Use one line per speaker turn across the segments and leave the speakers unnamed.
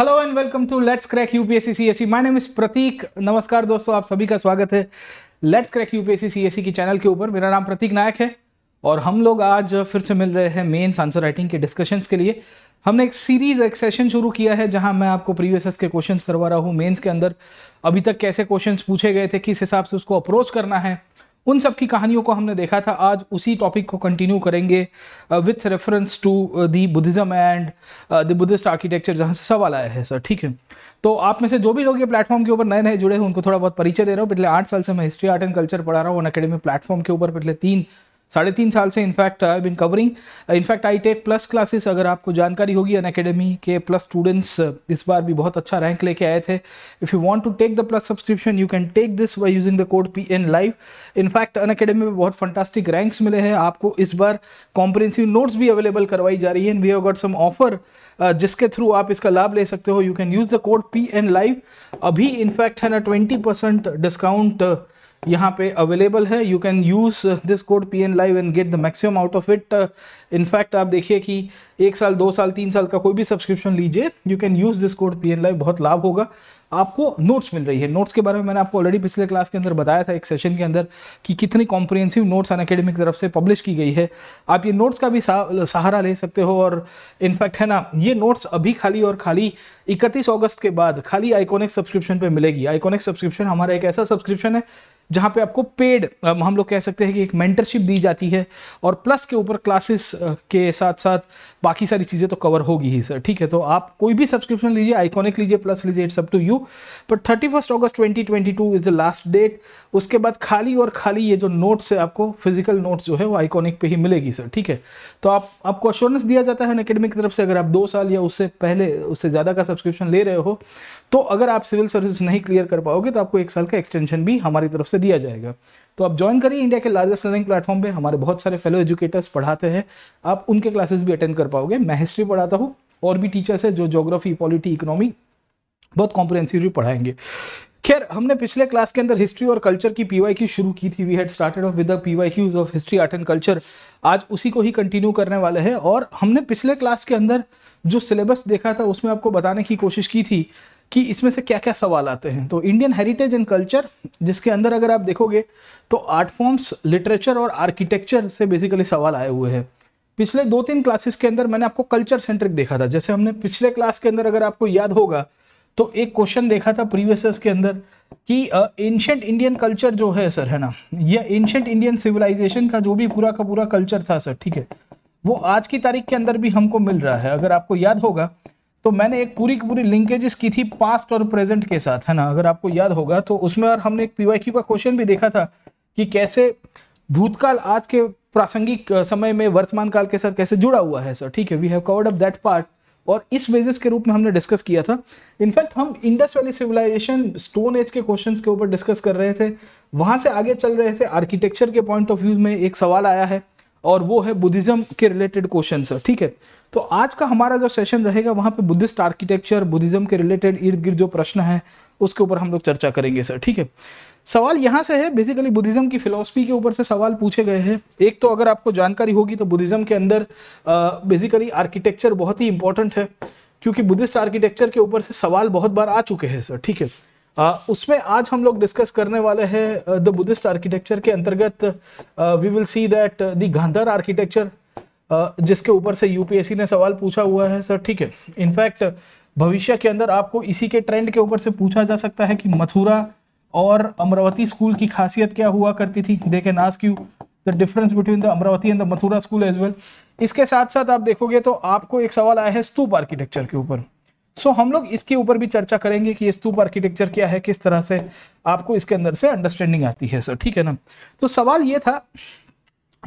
Hello and welcome to let's crack UPSC CSC my name is Prateek नमस्कार दोस्तों आप सभी का स्वागत है लेट्स क्रैक यूपीएससी सीएससी की चैनल के ऊपर मेरा नाम प्रतीक नायक है और हम लोग आज फिर से मिल रहे हैं मेन्स आंसर राइटिंग के डिस्कशंस के लिए हमने एक सीरीज एक सेशन शुरू किया है जहां मैं आपको प्रीवियस के क्वेश्चंस करवा रहा हूं मेंस के अंदर अभी तक कैसे क्वेश्चंस पूछे गए थे किस हिसाब से उसको अप्रोच करना है उन सब की कहानियों को हमने देखा था आज उसी टॉपिक को कंटिन्यू करेंगे with reference to the Buddhism and the Buddhist architecture जहाँ से सवाल आया है सर ठीक है तो आप में से जो भी लोग ये प्लेटफॉर्म के ऊपर नए नए जुड़े हैं उनको थोड़ा बहुत परिचय दे रहा हूँ पिछले आठ साल से मैं हिस्ट्री आर्ट एंड कल्चर पढ़ा रहा हूँ अकेडमी प्लेटफॉर्म के ऊपर पिछले तीन साढ़े तीन साल से in fact I been covering in fact I take plus classes अगर आपको जानकारी होगी अन अकेडमी के प्लस स्टूडेंट्स uh, इस बार भी बहुत अच्छा रैंक लेके आए थे if you want to take the plus subscription you can take this by using the code P N live in fact Unacademy में बहुत फंटास्टिक रैंक्स मिले हैं आपको इस बार कॉम्प्रेंसिव नोट्स भी अवेलेबल करवाई जा रही है and we have got some offer जिसके थ्रू आप इसका लाभ ले सकते हो you can use the code P N live अभी इनफैक्ट है ना ट्वेंटी परसेंट डिस्काउंट यहाँ पे अवेलेबल है you can use this code P N live and get the maximum out of it in fact आप देखिए कि एक साल दो साल तीन साल का कोई भी सब्सक्रिप्शन लीजिए you can use this code P N live बहुत लाभ होगा आपको नोट्स मिल रही है नोट्स के बारे में मैंने आपको ऑलरेडी पिछले क्लास के अंदर बताया था एक सेशन के अंदर कि कितनी कॉम्प्रिहेंसिव नोट्स अन अकेडमी की तरफ से पब्लिश की गई है आप ये नोट्स का भी uh, सहारा ले सकते हो और इनफैक्ट है ना ये नोट्स अभी खाली और खाली इकतीस अगस्त के बाद खाली आइकोनिक सब्सक्रिप्शन पर मिलेगी आइकोनिक सब्सक्रिप्शन हमारा एक ऐसा सब्सक्रिप्शन है जहाँ पे आपको पेड हम लोग कह सकते हैं कि एक मेंटरशिप दी जाती है और प्लस के ऊपर क्लासेस के साथ साथ बाकी सारी चीज़ें तो कवर होगी ही सर ठीक है तो आप कोई भी सब्सक्रिप्शन लीजिए आइकॉनिक लीजिए प्लस लीजिए it's up to you but thirty first August twenty twenty two is the last date उसके बाद खाली और खाली ये जो नोट्स है आपको फिजिकल नोट्स जो है वो आइकॉनिक पे ही मिलेगी सर ठीक है तो आप आपको अश्योरेंस दिया जाता है अकेडमी की तरफ से अगर आप दो साल या उससे पहले उससे ज़्यादा का सब्सक्रिप्शन ले रहे हो तो अगर आप सिविल सर्विस नहीं क्लियर कर पाओगे तो आपको एक साल का एक्सटेंशन भी हमारी तरफ से से दिया जाएगा तो आप ज्वाइन करिए इंडिया के लार्जेस्ट लर्निंग प्लेटफॉर्म पे हमारे बहुत सारे फेलो एजुकेटर्स पढ़ाते हैं आप उनके क्लासेस भी अटेंड कर पाओगे मैं हिस्ट्री पढ़ाता हूँ और भी टीचर्स है जो जोग्राफी पॉलिटी इकोनॉमी बहुत कॉम्प्रिहेंसिवली पढ़ाएंगे खैर हमने पिछले क्लास के अंदर हिस्ट्री और कल्चर की पीवाई क्यू शुरू की थी we had started off with P PYQs of history art and culture आज उसी को ही कंटिन्यू करने वाले हैं और हमने पिछले क्लास के अंदर जो सिलेबस देखा था उसमें आपको बताने की कोशिश की थी कि इसमें से क्या क्या सवाल आते हैं तो इंडियन हेरिटेज एंड कल्चर जिसके अंदर अगर आप देखोगे तो आर्ट फॉर्म्स लिटरेचर और आर्किटेक्चर से बेसिकली सवाल आए हुए हैं पिछले दो तीन क्लासेस के अंदर मैंने आपको कल्चर सेंट्रिक देखा था जैसे हमने पिछले क्लास के अंदर अगर आपको याद होगा तो एक क्वेश्चन देखा था प्रीवियस के अंदर कि एंशंट इंडियन कल्चर जो है सर है ना यह एंशंट इंडियन सिविलाइजेशन का जो भी पूरा का पूरा कल्चर था सर ठीक है वो आज की तारीख के अंदर भी हमको मिल रहा है अगर आपको याद होगा तो मैंने एक पूरी की पूरी लिंकेजेस की थी पास्ट और प्रेजेंट के साथ है ना अगर आपको याद होगा तो उसमें और हमने एक पीवाईक्यू का क्वेश्चन भी देखा था कि कैसे भूतकाल आज के प्रासंगिक समय में वर्तमान काल के साथ कैसे जुड़ा हुआ है सर ठीक है we have covered up that part और इस बेसिस के रूप में हमने डिस्कस किया था इनफैक्ट हम Indus valley civilization stone age के क्वेश्चन के ऊपर डिस्कस कर रहे थे वहां से आगे चल रहे थे आर्किटेक्चर के पॉइंट ऑफ व्यू में एक सवाल आया है और वो है बुद्धिज्म के रिलेटेड क्वेश्चन सर ठीक है तो आज का हमारा जो सेशन रहेगा वहाँ पे बुद्धिस्ट आर्किटेक्चर बुद्धिज्म के रिलेटेड इर्द गिर्द जो प्रश्न है उसके ऊपर हम लोग चर्चा करेंगे सर ठीक है सवाल यहाँ से है बेसिकली बुद्धिज्म की फिलोसफी के ऊपर से सवाल पूछे गए हैं एक तो अगर आपको जानकारी होगी तो बुद्धिज्म के अंदर बेसिकली आर्किटेक्चर बहुत ही इंपॉर्टेंट है क्योंकि बुद्धिस्ट आर्किटेक्चर के ऊपर से सवाल बहुत बार आ चुके हैं सर ठीक है उसमें आज हम लोग डिस्कस करने वाले हैं द बुद्धिस्ट आर्किटेक्चर के अंतर्गत we will see that the Gandhara architecture जिसके ऊपर से यूपीएससी ने सवाल पूछा हुआ है सर ठीक है इनफैक्ट भविष्य के अंदर आपको इसी के ट्रेंड के ऊपर से पूछा जा सकता है कि मथुरा और अमरावती स्कूल की खासियत क्या हुआ करती थी देखे नास क्यू the difference between the Amaravati and the Mathura school as well इसके साथ साथ आप देखोगे तो आपको एक सवाल आया है स्तूप आर्किटेक्चर के ऊपर सो हम लोग इसके ऊपर भी चर्चा करेंगे कि स्तूप आर्किटेक्चर क्या है किस तरह से आपको इसके अंदर से अंडरस्टैंडिंग आती है सर ठीक है ना तो सवाल ये था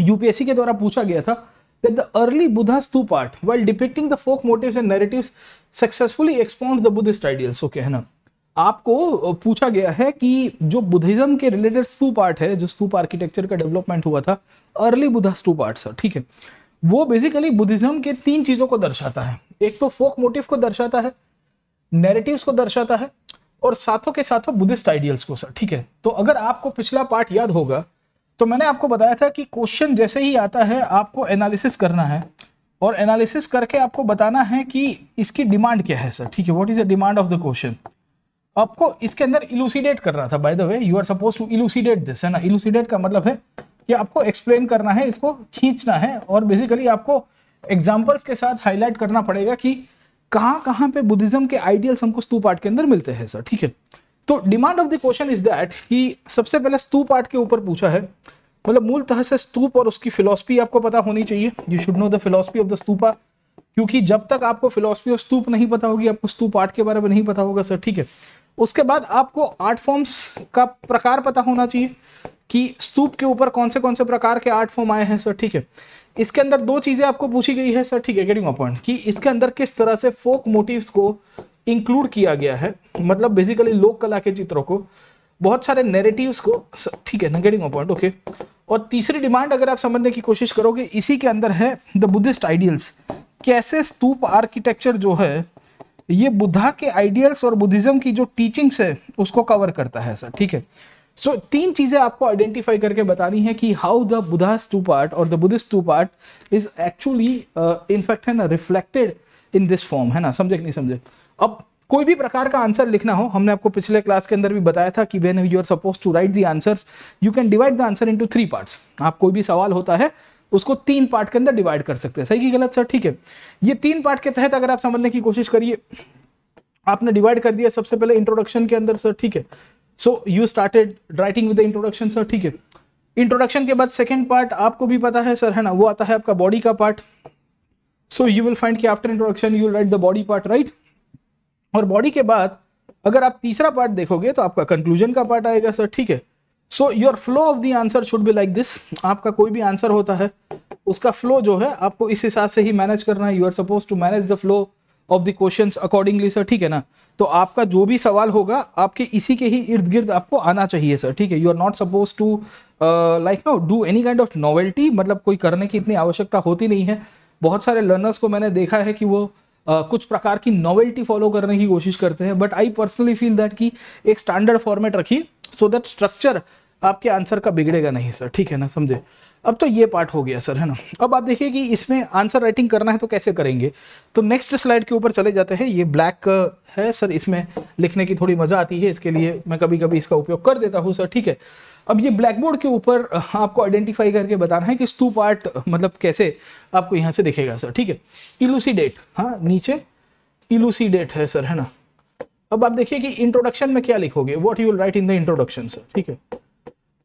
यूपीएससी के द्वारा पूछा गया था that the early Buddha stupa part while depicting the folk motives and narratives, successfully expounds the Buddhist ideals. Okay, है ना आपको पूछा गया है कि जो बुद्धिज्म के रिलेटेड स्तूप आर्ट है जो स्तूप आर्किटेक्चर का डेवलपमेंट हुआ था early Buddha stupa art sir ठीक है वो बेसिकली बुद्धिज्म के तीन चीज़ों को दर्शाता है एक तो फोक मोटिव को दर्शाता है नेरेटिव्स को दर्शाता है और साथों के साथों बुद्धिस्ट आइडियल्स को सर ठीक है तो अगर आपको पिछला पार्ट याद होगा तो मैंने आपको बताया था कि क्वेश्चन जैसे ही आता है आपको एनालिसिस करना है और एनालिसिस करके आपको बताना है कि इसकी डिमांड क्या है सर ठीक है what is the demand of the question आपको इसके अंदर इलूसीडेट करना था by the way you are suppose to elucidate this है ना इलूसीडेट का मतलब है कि आपको एक्सप्लेन करना है इसको खींचना है और बेसिकली आपको एग्जाम्पल्स के साथ हाईलाइट करना पड़ेगा कि कहाँ कहाँ पे बुद्धिज्म के आइडियल्स हमको स्तूप के अंदर मिलते हैं सर ठीक है तो demand of the question is that कि सबसे पहले स्तूप आर्ट के ऊपर पूछा है मतलब मूल तरह से स्तूप और उसकी फिलोसफी आपको पता होनी चाहिए you should know the philosophy of the stupa क्योंकि जब तक आपको फिलोसफी ऑफ स्तूप नहीं पता होगी आपको स्तूप आर्ट के बारे में नहीं पता होगा सर ठीक है उसके बाद आपको आर्ट फॉर्म्स का प्रकार पता होना चाहिए कि स्तूप के ऊपर कौन से कौन से प्रकार के आर्ट फॉर्म आए हैं सर ठीक है इसके अंदर दो चीज़ें आपको पूछी गई है सर ठीक है गेटिंग पॉइंट कि इसके अंदर किस तरह से फोक मोटिव्स को इंक्लूड किया गया है मतलब बेसिकली लोक कला के चित्रों को बहुत सारे नेरेटिव को ठीक है ना पॉइंट ओके और तीसरी डिमांड अगर आप समझने की कोशिश करोगे इसी के अंदर है द बुद्धिस्ट आइडियल्स कैसे स्तूप आर्किटेक्चर जो है ये बुद्धा के आइडियल्स और बुद्धिज्म की जो टीचिंग्स है उसको कवर करता है सर ठीक है सो so, तीन चीज़ें आपको आइडेंटिफाई करके बतानी है कि how the Buddha stupa art और the Buddhist stupa art is actually in fact है ना रिफ्लेक्टेड इन दिस फॉर्म है ना समझे कि नहीं समझे अब कोई भी प्रकार का आंसर लिखना हो हमने आपको पिछले क्लास के अंदर भी बताया था कि when you are suppose to write the answer you can divide the answer into three part आप कोई भी सवाल होता है उसको तीन पार्ट के अंदर डिवाइड कर सकते हैं सही की गलत सर ठीक है ये तीन पार्ट के तहत अगर आप समझने की कोशिश करिए आपने डिवाइड कर दिया सबसे पहले इंट्रोडक्शन के अंदर सर ठीक है so you started writing with the introduction sir ठीक है इंट्रोडक्शन के बाद सेकेंड पार्ट आपको भी पता है सर है ना वो आता है आपका बॉडी का part so you will find कि after introduction you write the body part right और बॉडी के बाद अगर आप तीसरा पार्ट देखोगे तो आपका कंक्लूजन का पार्ट आएगा सर ठीक है so your flow of the answer should be like this आपका कोई भी आंसर होता है उसका फ्लो जो है आपको इस हिसाब से ही मैनेज करना है you are suppose to manage the flow of the question accordingly sir ठीक है ना तो आपका जो भी सवाल होगा आपके इसी के ही इर्द गिर्द आपको आना चाहिए सर ठीक है you are not suppose to like no do any kind of novelty मतलब कोई करने की इतनी आवश्यकता होती नहीं है बहुत सारे लर्नर्स को मैंने देखा है कि वो कुछ प्रकार की नॉवेल्टी फॉलो करने की कोशिश करते हैं but I personally feel that कि एक स्टैंडर्ड फॉर्मेट रखिए सो दैट स्ट्रक्चर आपके आंसर का बिगड़ेगा नहीं सर ठीक है ना समझे अब तो ये पार्ट हो गया सर है ना अब आप देखिए कि इसमें आंसर राइटिंग करना है तो कैसे करेंगे तो नेक्स्ट स्लाइड के ऊपर चले जाते हैं ये ब्लैक है सर इसमें लिखने की थोड़ी मज़ा आती है इसके लिए मैं कभी कभी इसका उपयोग कर देता हूँ सर ठीक है अब ये ब्लैक बोर्ड के ऊपर आपको आइडेंटिफाई करके बताना है कि स्तूप आर्ट मतलब कैसे आपको यहाँ से दिखेगा सर ठीक है इलूसीडेट हाँ नीचे इलूसीडेट है सर है ना अब आप देखिए कि इंट्रोडक्शन में क्या लिखोगे what you write in the introduction sir ठीक है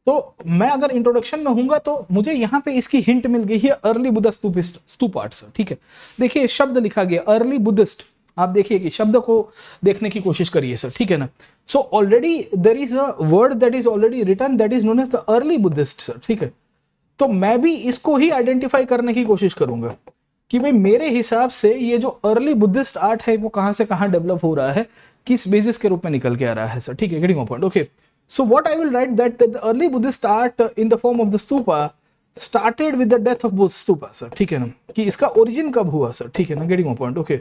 तो मैं अगर इंट्रोडक्शन में हूंगा तो मुझे यहाँ पे इसकी हिंट मिल गई है early Buddhist stupa art sir ठीक है देखिए शब्द लिखा गया अर्ली बुद्धिस्ट आप देखिए कि शब्द को देखने की कोशिश करिए सर ठीक है ना so already there is a word that is already written that is known as the early Buddhist sir ठीक है तो मैं भी इसको ही आइडेंटिफाई करने की कोशिश करूंगा कि भाई मेरे हिसाब से ये जो अर्ली बुद्धिस्ट आर्ट है वो कहां से कहां डेवलप हो रहा है किस बेसिस के रूप में निकल के आ रहा है सर ठीक है point okay so what I will write that the early Buddhist art in the form of the stupa started with the death of Buddha stupa sir ठीक है ना कि इसका ओरिजिन कब हुआ सर ठीक है ना गेटिंग पॉइंट ओके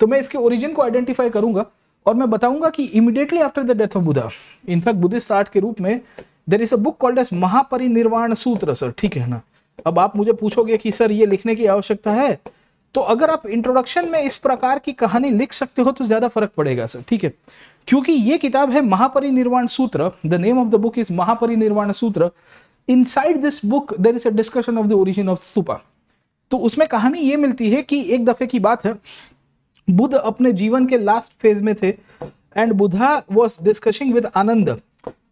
तो मैं इसके ओरिजिन को आइडेंटिफाई करूंगा और मैं बताऊंगा कि immediately after the death of Buddha in fact Buddhist art के रूप में there is a book called as Mahaparinirvana Sutra sir ठीक है ना अब आप मुझे पूछोगे कि सर ये लिखने की आवश्यकता है तो अगर आप इंट्रोडक्शन में इस प्रकार की कहानी लिख सकते हो तो ज्यादा फर्क पड़ेगा सर ठीक है क्योंकि ये किताब है Mahaparinirvana Sutra the name of the book is Mahaparinirvana Sutra inside this book there is a discussion of the origin of stupa तो उसमें कहानी ये मिलती है कि एक दफे की बात है बुद्ध अपने जीवन के लास्ट फेज में थे and Buddha was discussing with Ananda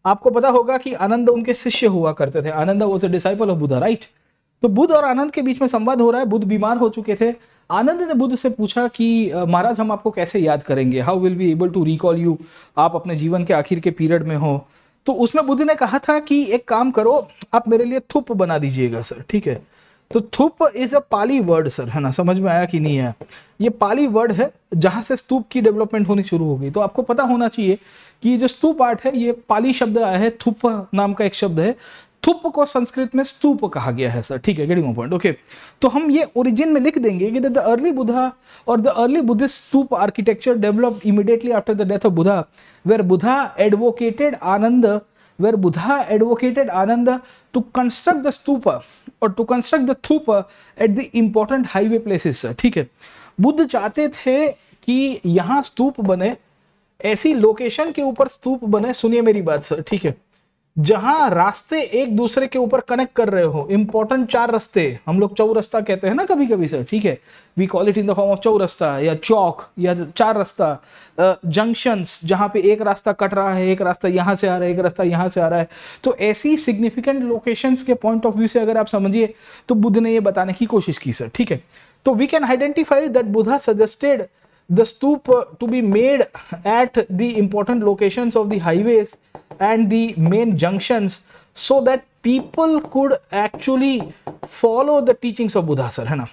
आपको पता होगा कि आनंद उनके शिष्य हुआ करते थे Ananda was a disciple of Buddha right तो बुद्ध और आनंद के बीच में संवाद हो रहा है बुद्ध बीमार हो चुके थे आनंद ने बुद्ध से पूछा कि महाराज हम आपको कैसे याद करेंगे how will be able to recall you आप अपने जीवन के आखिर के पीरियड में हो तो उसमें बुद्ध ने कहा था कि एक काम करो आप मेरे लिए थुप बना दीजिएगा सर ठीक है तो thupa is a Pali word sir है ना समझ में आया कि नहीं है ये पाली वर्ड है जहां से स्तूप की डेवलपमेंट होनी शुरू होगी तो आपको पता होना चाहिए कि जो स्तूप आर्ट है ये पाली शब्द आया है थुप नाम का एक शब्द है थुप को संस्कृत में स्तूप कहा गया है सर ठीक है गेटिंग पॉइंट ओके तो हम ये ओरिजिन में लिख देंगे कि द अर्ली बुधा और the early Buddhist stupa architecture develop immediately after the death of Buddha where Buddha advocated Ananda where Buddha advocated Ananda to construct the stupa और to construct the thupa at the important highway places ठीक है बुद्ध चाहते थे कि यहाँ स्तूप बने ऐसी लोकेशन के ऊपर स्तूप बने सुनिए मेरी बात सर ठीक है जहां रास्ते एक दूसरे के ऊपर कनेक्ट कर रहे हो इंपॉर्टेंट चार रास्ते हम लोग चौरस्ता कहते हैं ना कभी कभी सर ठीक है we call it in the form of chaurasta या चौक या चार रास्ता जंक्शंस जहां पे एक रास्ता कट रहा है एक रास्ता यहां से आ रहा है एक रास्ता यहां से आ रहा है तो ऐसी सिग्निफिकेंट लोकेशंस के पॉइंट ऑफ व्यू से अगर आप समझिए तो बुद्ध ने ये बताने की कोशिश की सर ठीक है तो we can identify that Buddha suggested the stoop to be made at the important locations of the highways and the main junctions so that people could actually follow the teachings of Buddha sir है ना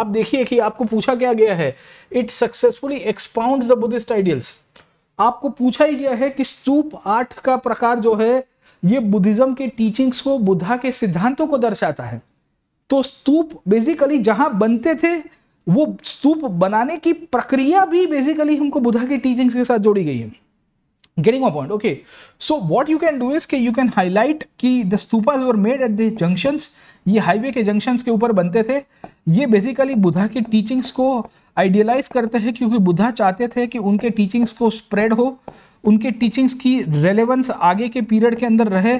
आप देखिए कि आपको पूछा क्या गया है it successfully expound the Buddhist ideals आपको पूछा ही गया है कि स्तूप आर्ट का प्रकार जो है ये बुद्धिज्म के टीचिंग्स को बुद्धा के सिद्धांतों को दर्शाता है तो स्तूप बेसिकली जहां बनते थे वो सूप बनाने की प्रक्रिया भी बेसिकली हमको बुधा की टीचिंग्स के साथ जोड़ी गई है getting my point okay so what you can do is के यू कैन हाईलाइट कि the stupas were made at the ये हाईवे के जंक्शन के ऊपर बनते थे ये बेसिकली बुधा के टीचिंग्स को आइडियलाइज करते हैं क्योंकि बुधा चाहते थे कि उनके टीचिंग्स को स्प्रेड हो उनके टीचिंग्स की रेलेवेंस आगे के पीरियड के अंदर रहे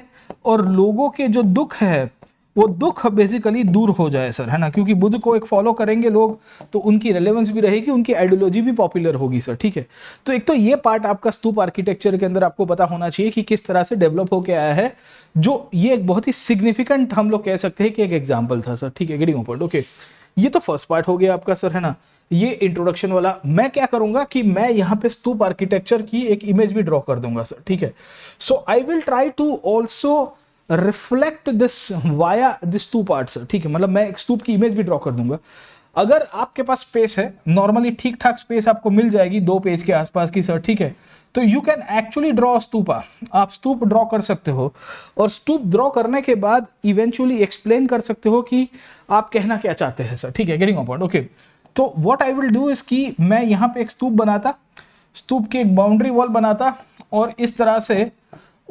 और लोगों के जो दुख है वो दुख बेसिकली दूर हो जाए सर है ना क्योंकि बुद्ध को एक फॉलो करेंगे लोग तो उनकी रेलेवेंस भी रहेगी उनकी आइडियोलॉजी भी पॉपुलर होगी सर ठीक है तो एक तो ये पार्ट आपका स्तूप आर्किटेक्चर के अंदर आपको पता होना चाहिए कि किस तरह से डेवलप होके आया है जो ये एक बहुत ही सिग्निफिकेंट हम लोग कह सकते हैं कि एक एग्जाम्पल था सर ठीक है गेटिंग पॉइंट ओके ये तो फर्स्ट पार्ट हो गया आपका सर है ना ये इंट्रोडक्शन वाला मैं क्या करूंगा कि मैं यहाँ पे स्तूप आर्किटेक्चर की एक इमेज भी ड्रॉ कर दूंगा सर ठीक है so I will try to also reflect this via this two part ठीक है मतलब मैं एक स्तूप की इमेज भी ड्रॉ कर दूंगा अगर आपके पास स्पेस है नॉर्मली ठीक ठाक स्पेस आपको मिल जाएगी दो पेज के आसपास की सर ठीक है तो you can actually draw stupa आप स्तूप ड्रॉ कर सकते हो और स्तूप ड्रॉ करने के बाद इवेंचुअली एक्सप्लेन कर सकते हो कि आप कहना क्या चाहते हैं सर ठीक है गेटिंग पॉइंट ओके तो वॉट आई विल डू इसकी कि मैं यहाँ पे एक स्तूप बनाता स्तूप की एक बाउंड्री वॉल बनाता और इस तरह से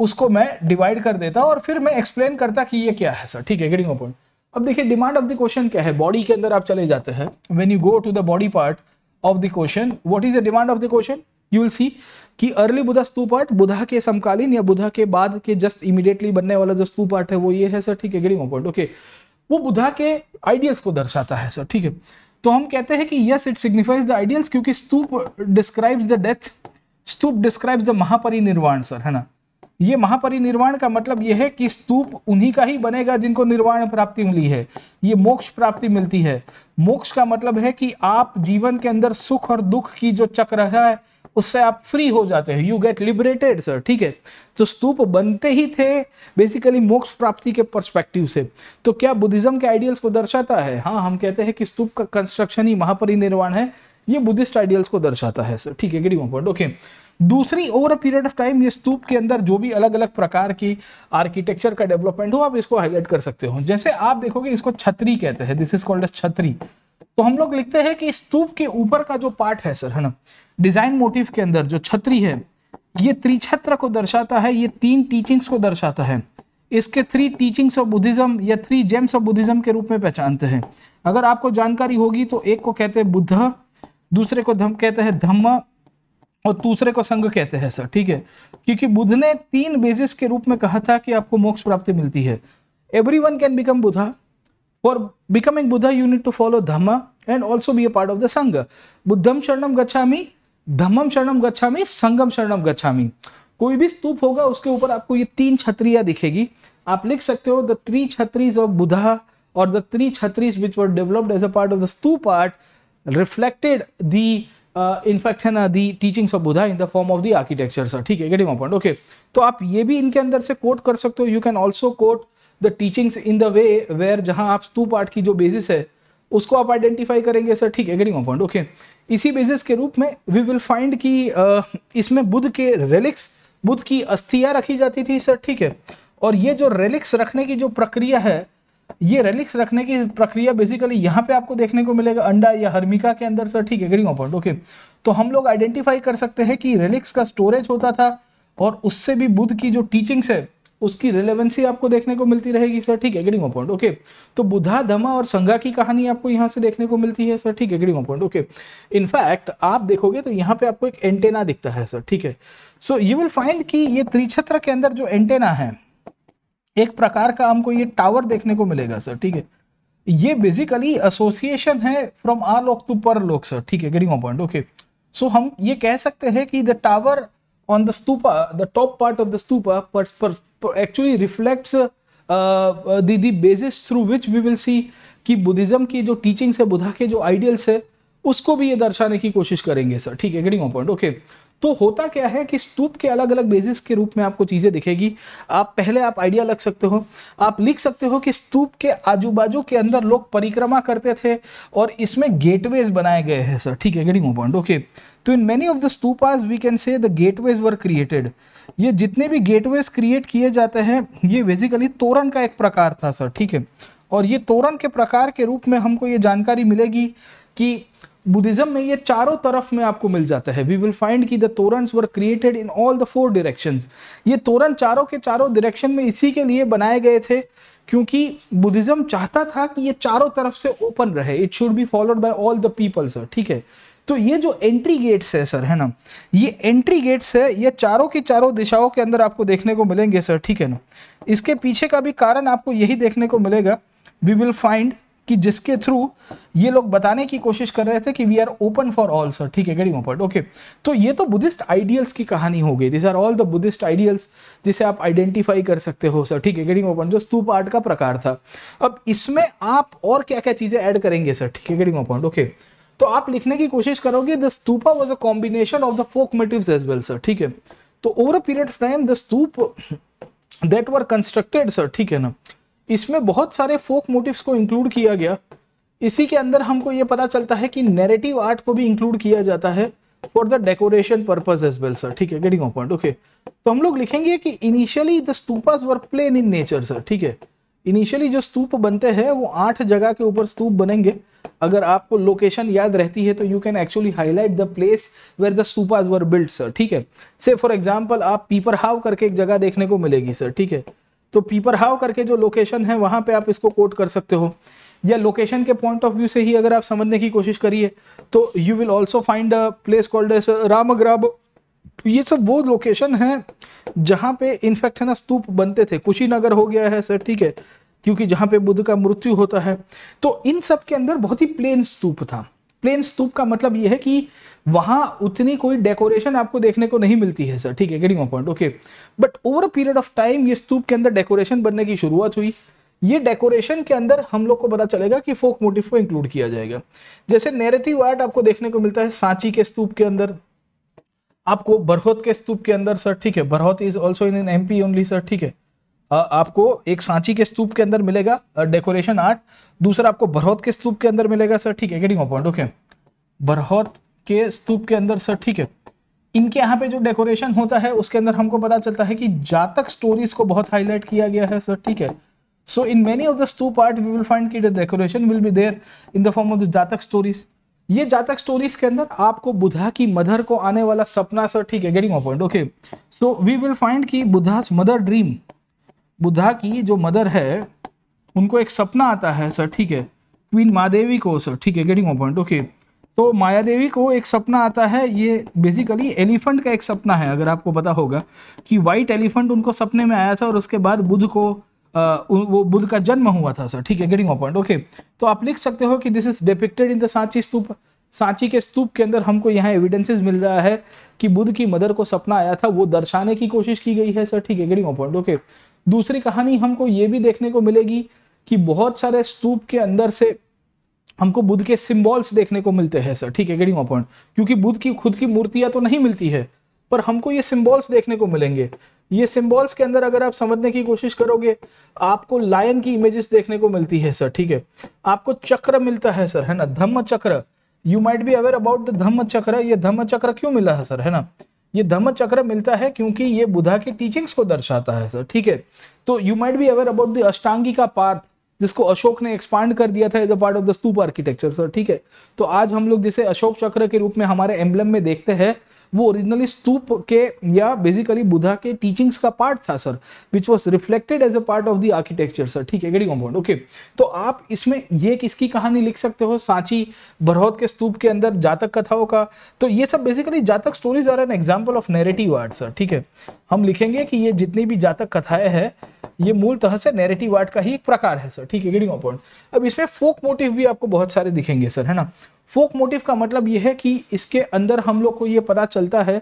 उसको मैं डिवाइड कर देता और फिर मैं एक्सप्लेन करता कि ये क्या है सर ठीक है गेटिंग पॉइंट अब देखिए डिमांड ऑफ द क्वेश्चन क्या है बॉडी के अंदर आप चले जाते हैं when you go to the body part of the question what is the demand of the question you will see कि अर्ली बुधा स्तू पार्ट बुधा के समकालीन या बुधा के बाद के जस्ट इमीडिएटली बनने वाला जो स्तू पार्ट है वो ये है सर ठीक है गेटिंग पॉइंट ओके वो बुधा के आइडियल्स को दर्शाता है सर ठीक है तो हम कहते हैं कि yes it signifies the ideals क्योंकि stupa describes the death stupa describes the Mahaparinirvana sir है ना ये महापरिनिर्वाण का मतलब यह है कि स्तूप उन्हीं का ही बनेगा जिनको निर्वाण प्राप्ति मिली है ये मोक्ष प्राप्ति मिलती है मोक्ष का मतलब है कि आप जीवन के अंदर सुख और दुख की जो चक्र है उससे आप फ्री हो जाते हैं यू गेट लिबरेटेड सर ठीक है तो स्तूप बनते ही थे बेसिकली मोक्ष प्राप्ति के परस्पेक्टिव से तो क्या बुद्धिज्म के आइडियल्स को दर्शाता है हाँ हम कहते हैं कि स्तूप का कंस्ट्रक्शन ही महापरिनिर्वाण है ये बुद्धिस्ट आइडियल्स को दर्शाता है सर ठीक है गेटिंग ओके दूसरी over a period of time ये स्तूप के अंदर जो भी अलग अलग प्रकार की आर्किटेक्चर का डेवलपमेंट हो आप इसको हाईलाइट कर सकते हो जैसे आप देखोगे इसको छतरी कहते हैं दिस इज कॉल्ड अ छतरी तो हम लोग लिखते हैं कि स्तूप के ऊपर का जो पार्ट है सर है ना डिजाइन मोटिव के अंदर जो छतरी है ये त्रिछत्र को दर्शाता है ये तीन टीचिंग्स को दर्शाता है इसके थ्री टीचिंग्स ऑफ बुद्धिज्म या थ्री जेम्स ऑफ बुद्धिज्म के रूप में पहचानते हैं अगर आपको जानकारी होगी तो एक को कहते हैं बुद्ध दूसरे को धम कहते हैं धम्म और दूसरे को संग कहते हैं सर ठीक है क्योंकि बुद्ध ने तीन बेसिस के रूप में कहा था कि आपको मोक्ष प्राप्ति मिलती है every one can become Buddha for becoming Buddha you need to follow dhamma and also be a part of the sangha बुद्धम शरणम गच्छामी धम्मम शरणम गच्छामी संगम शरणम गच्छामी कोई भी स्तूप होगा उसके ऊपर आपको ये तीन छतरियां दिखेगी आप लिख सकते हो the three chhatris of Buddha और the three chhatris which were developed as a part of the stupa art reflected the in fact uh, है ना the teachings of Buddha in the form of the architecture sir ठीक है गेटिंग पॉइंट ओके तो आप ये भी इनके अंदर से कोट कर सकते हो you can also quote the teachings in the way where जहां आप स्तूप आर्ट की जो बेसिस है उसको आप आइडेंटिफाई करेंगे सर ठीक है गेटिंग पॉइंट ओके इसी बेसिस के रूप में वी विल फाइंड कि uh, इसमें बुद्ध के रेलिक्स बुद्ध की अस्थियाँ रखी जाती थी सर ठीक है और ये जो रेलिक्स रखने की जो प्रक्रिया है ये रेलिक्स रखने की प्रक्रिया बेसिकली यहाँ पे आपको देखने को मिलेगा अंडा या हर्मिका के अंदर सर ठीक है गेटिंग ओके तो हम लोग आइडेंटिफाई कर सकते हैं कि रेलिक्स का स्टोरेज होता था और उससे भी बुद्ध की जो टीचिंग्स है उसकी रिलेवेंसी आपको देखने को मिलती रहेगी सर ठीक है पॉइंट ओके तो बुधा धमा और संघा की कहानी आपको यहां से देखने को मिलती है सर ठीक है पॉइंट ओके इनफैक्ट आप देखोगे तो यहाँ पे आपको एक एंटेना दिखता है सर ठीक है सो यू विल फाइंड कि ये त्रिछत्र के अंदर जो एंटेना है एक प्रकार का हमको ये टावर देखने को मिलेगा सर ठीक है ये बेसिकली एसोसिएशन है फ्रॉम आर लोक टू पर लोक सर ठीक है गेटिंग पॉइंट ओके सो हम ये कह सकते हैं कि the tower on the stupa the top part of the stupa actually reflects the basis through which we will see कि बुद्धिज्म की जो टीचिंग्स है बुधा के जो आइडियल्स है उसको भी ये दर्शाने की कोशिश करेंगे सर ठीक है गेटिंग पॉइंट ओके तो होता क्या है कि स्तूप के अलग अलग बेसिस के रूप में आपको चीज़ें दिखेगी आप पहले आप आइडिया लग सकते हो आप लिख सकते हो कि स्तूप के आजू बाजू के अंदर लोग परिक्रमा करते थे और इसमें गेटवेज बनाए गए हैं सर ठीक है गेटिंग ओ पॉइंट ओके तो in many of the stupas we can say the gateways were created ये जितने भी गेटवेज क्रिएट किए जाते हैं ये बेसिकली तोरण का एक प्रकार था सर ठीक है और ये तोरण के प्रकार के रूप में हमको ये जानकारी मिलेगी कि बुद्धिज्म में ये चारों तरफ में आपको मिल जाता है वी विल फाइंड की the were created in all the four directions ये तोरण चारों के चारों डायरेक्शन में इसी के लिए बनाए गए थे क्योंकि बुद्धिज्म चाहता था कि ये चारों तरफ से ओपन रहे it should be followed by all the people sir ठीक है तो ये जो एंट्री गेट्स है सर है ना ये एंट्री गेट्स है ये चारों की चारों दिशाओं के अंदर आपको देखने को मिलेंगे सर ठीक है ना इसके पीछे का भी कारण आपको यही देखने को मिलेगा वी विल फाइंड कि जिसके थ्रू ये लोग बताने की कोशिश कर रहे थे कि we are open for all sir ठीक है गेटिंग ओपन ओके तो ये तो बुद्धिस्ट आइडियल्स की कहानी हो गई this are all the Buddhist ideals जिसे आप आइडेंटिफाई कर सकते हो सर ठीक है गेटिंग ओपन जो स्तूप आर्ट का प्रकार था अब इसमें आप और क्या क्या चीज़ें ऐड करेंगे सर ठीक है गेटिंग ओपन ओके तो आप लिखने की कोशिश करोगे the stupa was a combination of the folk motif as well sir ठीक है तो over a period frame the stupa that were constructed sir ठीक है ना इसमें बहुत सारे फोक मोटिव्स को इंक्लूड किया गया इसी के अंदर हमको ये पता चलता है कि नेरेटिव आर्ट को भी इंक्लूड किया जाता है for the decoration purpose as well sir ठीक है गेटिंग ऑफ पॉइंट ओके तो हम लोग लिखेंगे कि initially the stupas were plain in nature sir ठीक है इनिशियली जो स्तूप बनते हैं वो आठ जगह के ऊपर स्तूप बनेंगे अगर आपको लोकेशन याद रहती है तो you can actually highlight the place where the stupas were build sir ठीक है से फॉर एग्जाम्पल आप पीपर हाव करके एक जगह देखने को मिलेगी सर ठीक है तो पीपर हाव करके जो लोकेशन है वहां पे आप इसको कोट कर सकते हो या लोकेशन के पॉइंट ऑफ व्यू से ही अगर आप समझने की कोशिश करिए तो you will also find a place called as Ramagrama ये सब वो लोकेशन है जहाँ पे इनफैक्ट है ना स्तूप बनते थे कुशीनगर हो गया है सर ठीक है क्योंकि जहां पे बुद्ध का मृत्यु होता है तो इन सब के अंदर बहुत ही प्लेन स्तूप था प्लेन स्तूप का मतलब यह है कि वहां उतनी कोई डेकोरेशन आपको देखने को नहीं मिलती है सर ठीक है getting point okay but over a period of time ये स्तूप के अंदर डेकोरेशन बनने की शुरुआत हुई ये डेकोरेशन के अंदर हम लोग को पता चलेगा कि फोक मोटिव को इंक्लूड किया जाएगा जैसे नेरेटिव आर्ट आपको देखने को मिलता है सांची के स्तूप के अंदर आपको बरहोत के स्तूप के अंदर सर ठीक है Bharhut is also in an M only sir ठीक है आपको एक सांची के स्तूप के अंदर मिलेगा डेकोरेशन आर्ट दूसरा आपको बरहौत के स्तूप के अंदर मिलेगा सर ठीक है गेटिंग पॉइंट ओके बरहौत के स्तूप के अंदर सर ठीक है इनके यहाँ पे जो डेकोरेशन होता है उसके अंदर हमको पता चलता है कि जातक स्टोरीज को बहुत हाईलाइट किया गया है सर ठीक है so in many of the stupa art we will find की decoration will be there in the form of the Jataka stories ये जातक स्टोरीज के अंदर आपको बुधा की मदर को आने वाला सपना सर ठीक है getting point okay so we will find की बुधास मदर ड्रीम बुद्धा की जो मदर है उनको एक सपना आता है सर ठीक है क्वीन महादेवी को सर ठीक है गेटिंग पॉइंट ओके तो माया देवी को एक सपना आता है ये बेसिकली एलिफेंट का एक सपना है अगर आपको पता होगा कि वाइट एलिफेंट उनको सपने में आया था और उसके बाद बुद्ध को आ, वो बुद्ध का जन्म हुआ था सर ठीक है गेटिंग पॉइंट ओके तो आप लिख सकते हो कि this is depicted in the Sanchi stupa Sanchi के स्तूप के अंदर हमको यहाँ एविडेंसेस मिल रहा है कि बुद्ध की मदर को सपना आया था वो दर्शाने की कोशिश की गई है सर ठीक है गेटिंग पॉइंट ओके दूसरी कहानी हमको ये भी देखने को मिलेगी कि बहुत सारे स्तूप के अंदर से हमको बुद्ध के सिम्बॉल्स देखने को मिलते हैं सर ठीक है गेटिंग पॉइंट क्योंकि बुद्ध की खुद की मूर्तियां तो नहीं मिलती है पर हमको ये सिम्बॉल्स देखने को मिलेंगे ये सिंबल्स के अंदर अगर आप समझने की कोशिश करोगे आपको लायन की इमेजेस देखने को मिलती है सर ठीक है आपको चक्र मिलता है सर है ना Dhamma Chakra you might be aware about the Dhamma Chakra ये धम्म चक्र क्यों मिला है सर है ना ये धम्म चक्र मिलता है क्योंकि ये बुधा के टीचिंग्स को दर्शाता है सर ठीक है तो you might be aware about the Ashtangi का पार्थ जिसको अशोक ने एक्सपांड कर दिया था as a part of the stupa architecture sir ठीक है तो आज हम लोग जिसे अशोक चक्र के रूप में हमारे एम्बलम में देखते हैं वो ओरिजिनली स्तूप के या बेसिकली बुधा के टीचिंग्स का पार्ट था sir which was reflected as a part of the architecture sir ठीक है गड़ी ओके तो आप इसमें ये किसकी कहानी लिख सकते हो सांची बरहोत के स्तूप के अंदर जातक कथाओं का तो ये सब basically Jataka stories are an example of narrative art sir ठीक है हम लिखेंगे कि ये जितनी भी जातक कथाएं हैं ये मूल तरह से नेरेटिव आर्ट का ही एक प्रकार है सर ठीक है अब इसमें फोक मोटिव भी आपको बहुत सारे दिखेंगे सर है ना फोक मोटिव का मतलब यह है कि इसके अंदर हम लोग को ये पता चलता है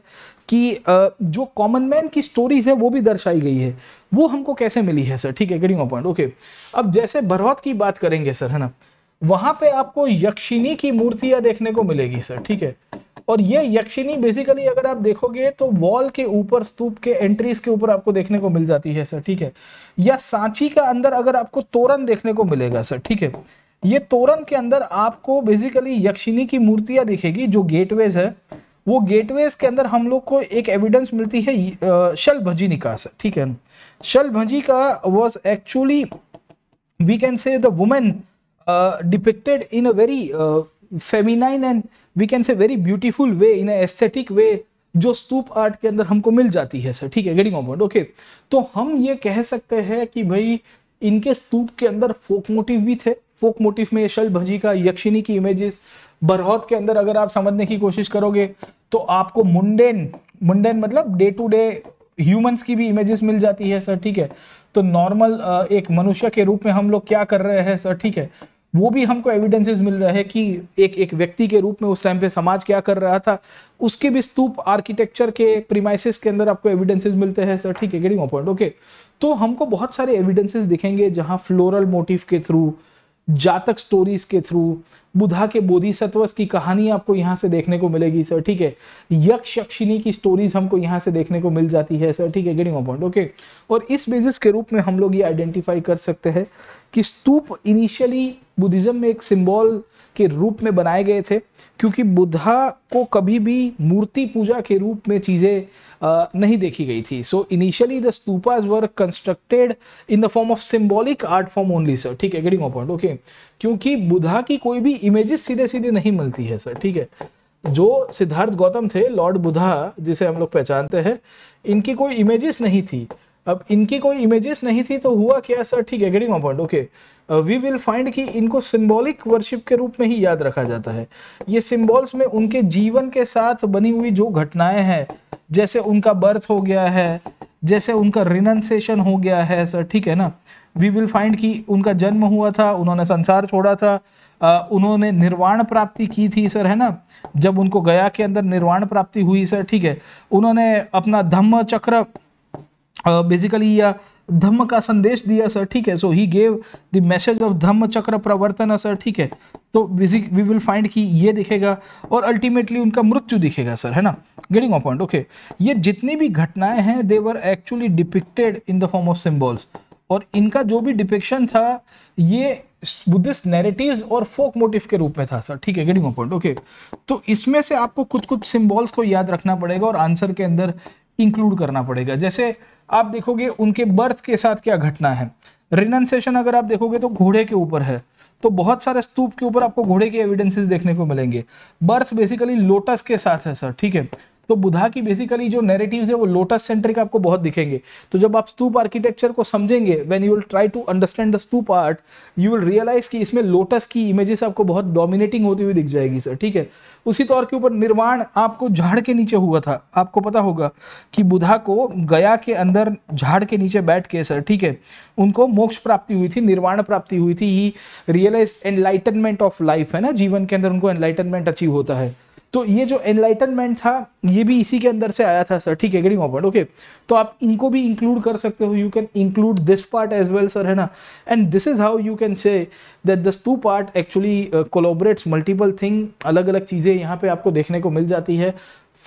कि जो कॉमन मैन की स्टोरीज है वो भी दर्शाई गई है वो हमको कैसे मिली है सर ठीक है गेटिंग पॉइंट ओके अब जैसे भरौत की बात करेंगे सर है ना वहां पे आपको यक्षिनी की मूर्तियां देखने को मिलेगी सर ठीक है और ये यक्षिनी बेसिकली अगर आप देखोगे तो वॉल के ऊपर स्तूप के एंट्रीज के ऊपर आपको देखने को मिल जाती है सर ठीक है या सांची का अंदर अगर आपको तोरण देखने को मिलेगा सर ठीक है ये तोरण के अंदर आपको बेसिकली यक्षिणी की मूर्तियां दिखेगी जो गेटवेज है वो गेटवेज के अंदर हम लोग को एक एविडेंस मिलती है शल भजी निकास ठीक है शल भजी का was actually we can say the women depicted in a very feminine and we can say very beautiful way in aesthetic way जो स्तूप आर्ट के अंदर हमको मिल जाती है सर ठीक है गेटिंग ऑन पॉइंट ओके तो हम ये कह सकते हैं कि भाई इनके स्तूप के अंदर फोक मोटिव भी थे फोक मोटिव में शल भजी का यक्षिनी की इमेजेस बरहौत के अंदर अगर आप समझने की कोशिश करोगे तो आपको मुंडेन मुंडेन मतलब डे टू डे ह्यूमंस की भी इमेजेस मिल जाती है सर ठीक है तो नॉर्मल एक मनुष्य के रूप में हम लोग क्या कर रहे हैं सर ठीक है वो भी हमको एविडेंसेस मिल रहे हैं कि एक एक व्यक्ति के रूप में उस टाइम पे समाज क्या कर रहा था उसके भी स्तूप आर्किटेक्चर के प्रीमाइसिस के अंदर आपको एविडेंसेस मिलते हैं सर ठीक है गेटिंग पॉइंट ओके तो हमको बहुत सारे एविडेंसेस दिखेंगे जहां फ्लोरल मोटिव के थ्रू जातक स्टोरीज के थ्रू बुधा के बोधिसत्वस की कहानी आपको यहाँ से देखने को मिलेगी सर ठीक है यक्ष यक्षिनी की स्टोरीज हमको यहाँ से देखने को मिल जाती है सर ठीक है गेटिंग पॉइंट ओके और इस बेसिस के रूप में हम लोग ये आइडेंटिफाई कर सकते हैं कि स्तूप इनिशियली बुद्धिज्म में एक सिम्बॉल के रूप में बनाए गए थे क्योंकि बुद्धा को कभी भी मूर्ति पूजा के रूप में चीज़ें नहीं देखी गई थी so initially the stupas were constructed in the form of symbolic art form only sir ठीक है गेटिंग पॉइंट ओके क्योंकि बुद्धा की कोई भी इमेजेस सीधे सीधे नहीं मिलती है सर ठीक है जो सिद्धार्थ गौतम थे लॉर्ड बुधा जिसे हम लोग पहचानते हैं इनकी कोई इमेजेस नहीं थी अब इनकी कोई इमेजेस नहीं थी तो हुआ क्या सर ठीक है getting point okay we will find कि इनको सिंबॉलिक वर्शिप के रूप में ही याद रखा जाता है ये सिम्बॉल्स में उनके जीवन के साथ बनी हुई जो घटनाएं हैं जैसे उनका बर्थ हो गया है जैसे उनका रिनन्सेशन हो गया है सर ठीक है ना वी विल फाइंड कि उनका जन्म हुआ था उन्होंने संसार छोड़ा था आ, uh, उन्होंने निर्वाण प्राप्ति की थी सर है ना जब उनको गया के अंदर निर्वाण प्राप्ति हुई सर ठीक है उन्होंने अपना धम्म चक्र बेसिकली या धम्म का संदेश दिया सर ठीक है so he gave the message of Dhamma Chakra Pravartan sir ठीक है तो वी विल फाइंड कि ये दिखेगा और अल्टीमेटली उनका मृत्यु दिखेगा सर है ना गेटिंग ऑफ पॉइंट ओके ये जितनी भी घटनाएं हैं they were actually depicted in the form of symbols और इनका जो भी डिपिक्शन था ये बुद्धिस्ट नैरेटिव और फोक मोटिव के रूप में था सर ठीक है गेटिंग पॉइंट ओके तो इसमें से आपको कुछ कुछ सिम्बॉल्स को याद रखना पड़ेगा और आंसर के अंदर इंक्लूड करना पड़ेगा जैसे आप देखोगे उनके बर्थ के साथ क्या घटना है रिनंसेशन अगर आप देखोगे तो घोड़े के ऊपर है तो बहुत सारे स्तूप के ऊपर आपको घोड़े के एविडेंसेस देखने को मिलेंगे बर्थ बेसिकली लोटस के साथ है सर ठीक है तो बुधा की बेसिकली जो नैरेटिव्स है वो लोटस सेंट्रिक आपको बहुत दिखेंगे तो जब आप स्तूप आर्किटेक्चर को समझेंगे when you will try to understand the stupa art you will realise कि इसमें लोटस की इमेजेस आपको बहुत डोमिनेटिंग होती हुई दिख जाएगी सर ठीक है उसी तौर तो के ऊपर निर्माण आपको झाड़ के नीचे हुआ था आपको पता होगा कि बुधा को गया के अंदर झाड़ के नीचे बैठ के सर ठीक है उनको मोक्ष प्राप्ति हुई थी निर्वाण प्राप्ति हुई थी he realise enlightenment of life है ना जीवन के अंदर उनको एनलाइटनमेंट अचीव होता है तो ये जो एनलाइटनमेंट था ये भी इसी के अंदर से आया था सर ठीक है गेटिंग ऑपरेट ओके तो आप इनको भी इंक्लूड कर सकते हो you can include this part as well sir है ना and this is how you can say that this two part actually collaborates multiple thing अलग अलग चीज़ें यहाँ पे आपको देखने को मिल जाती है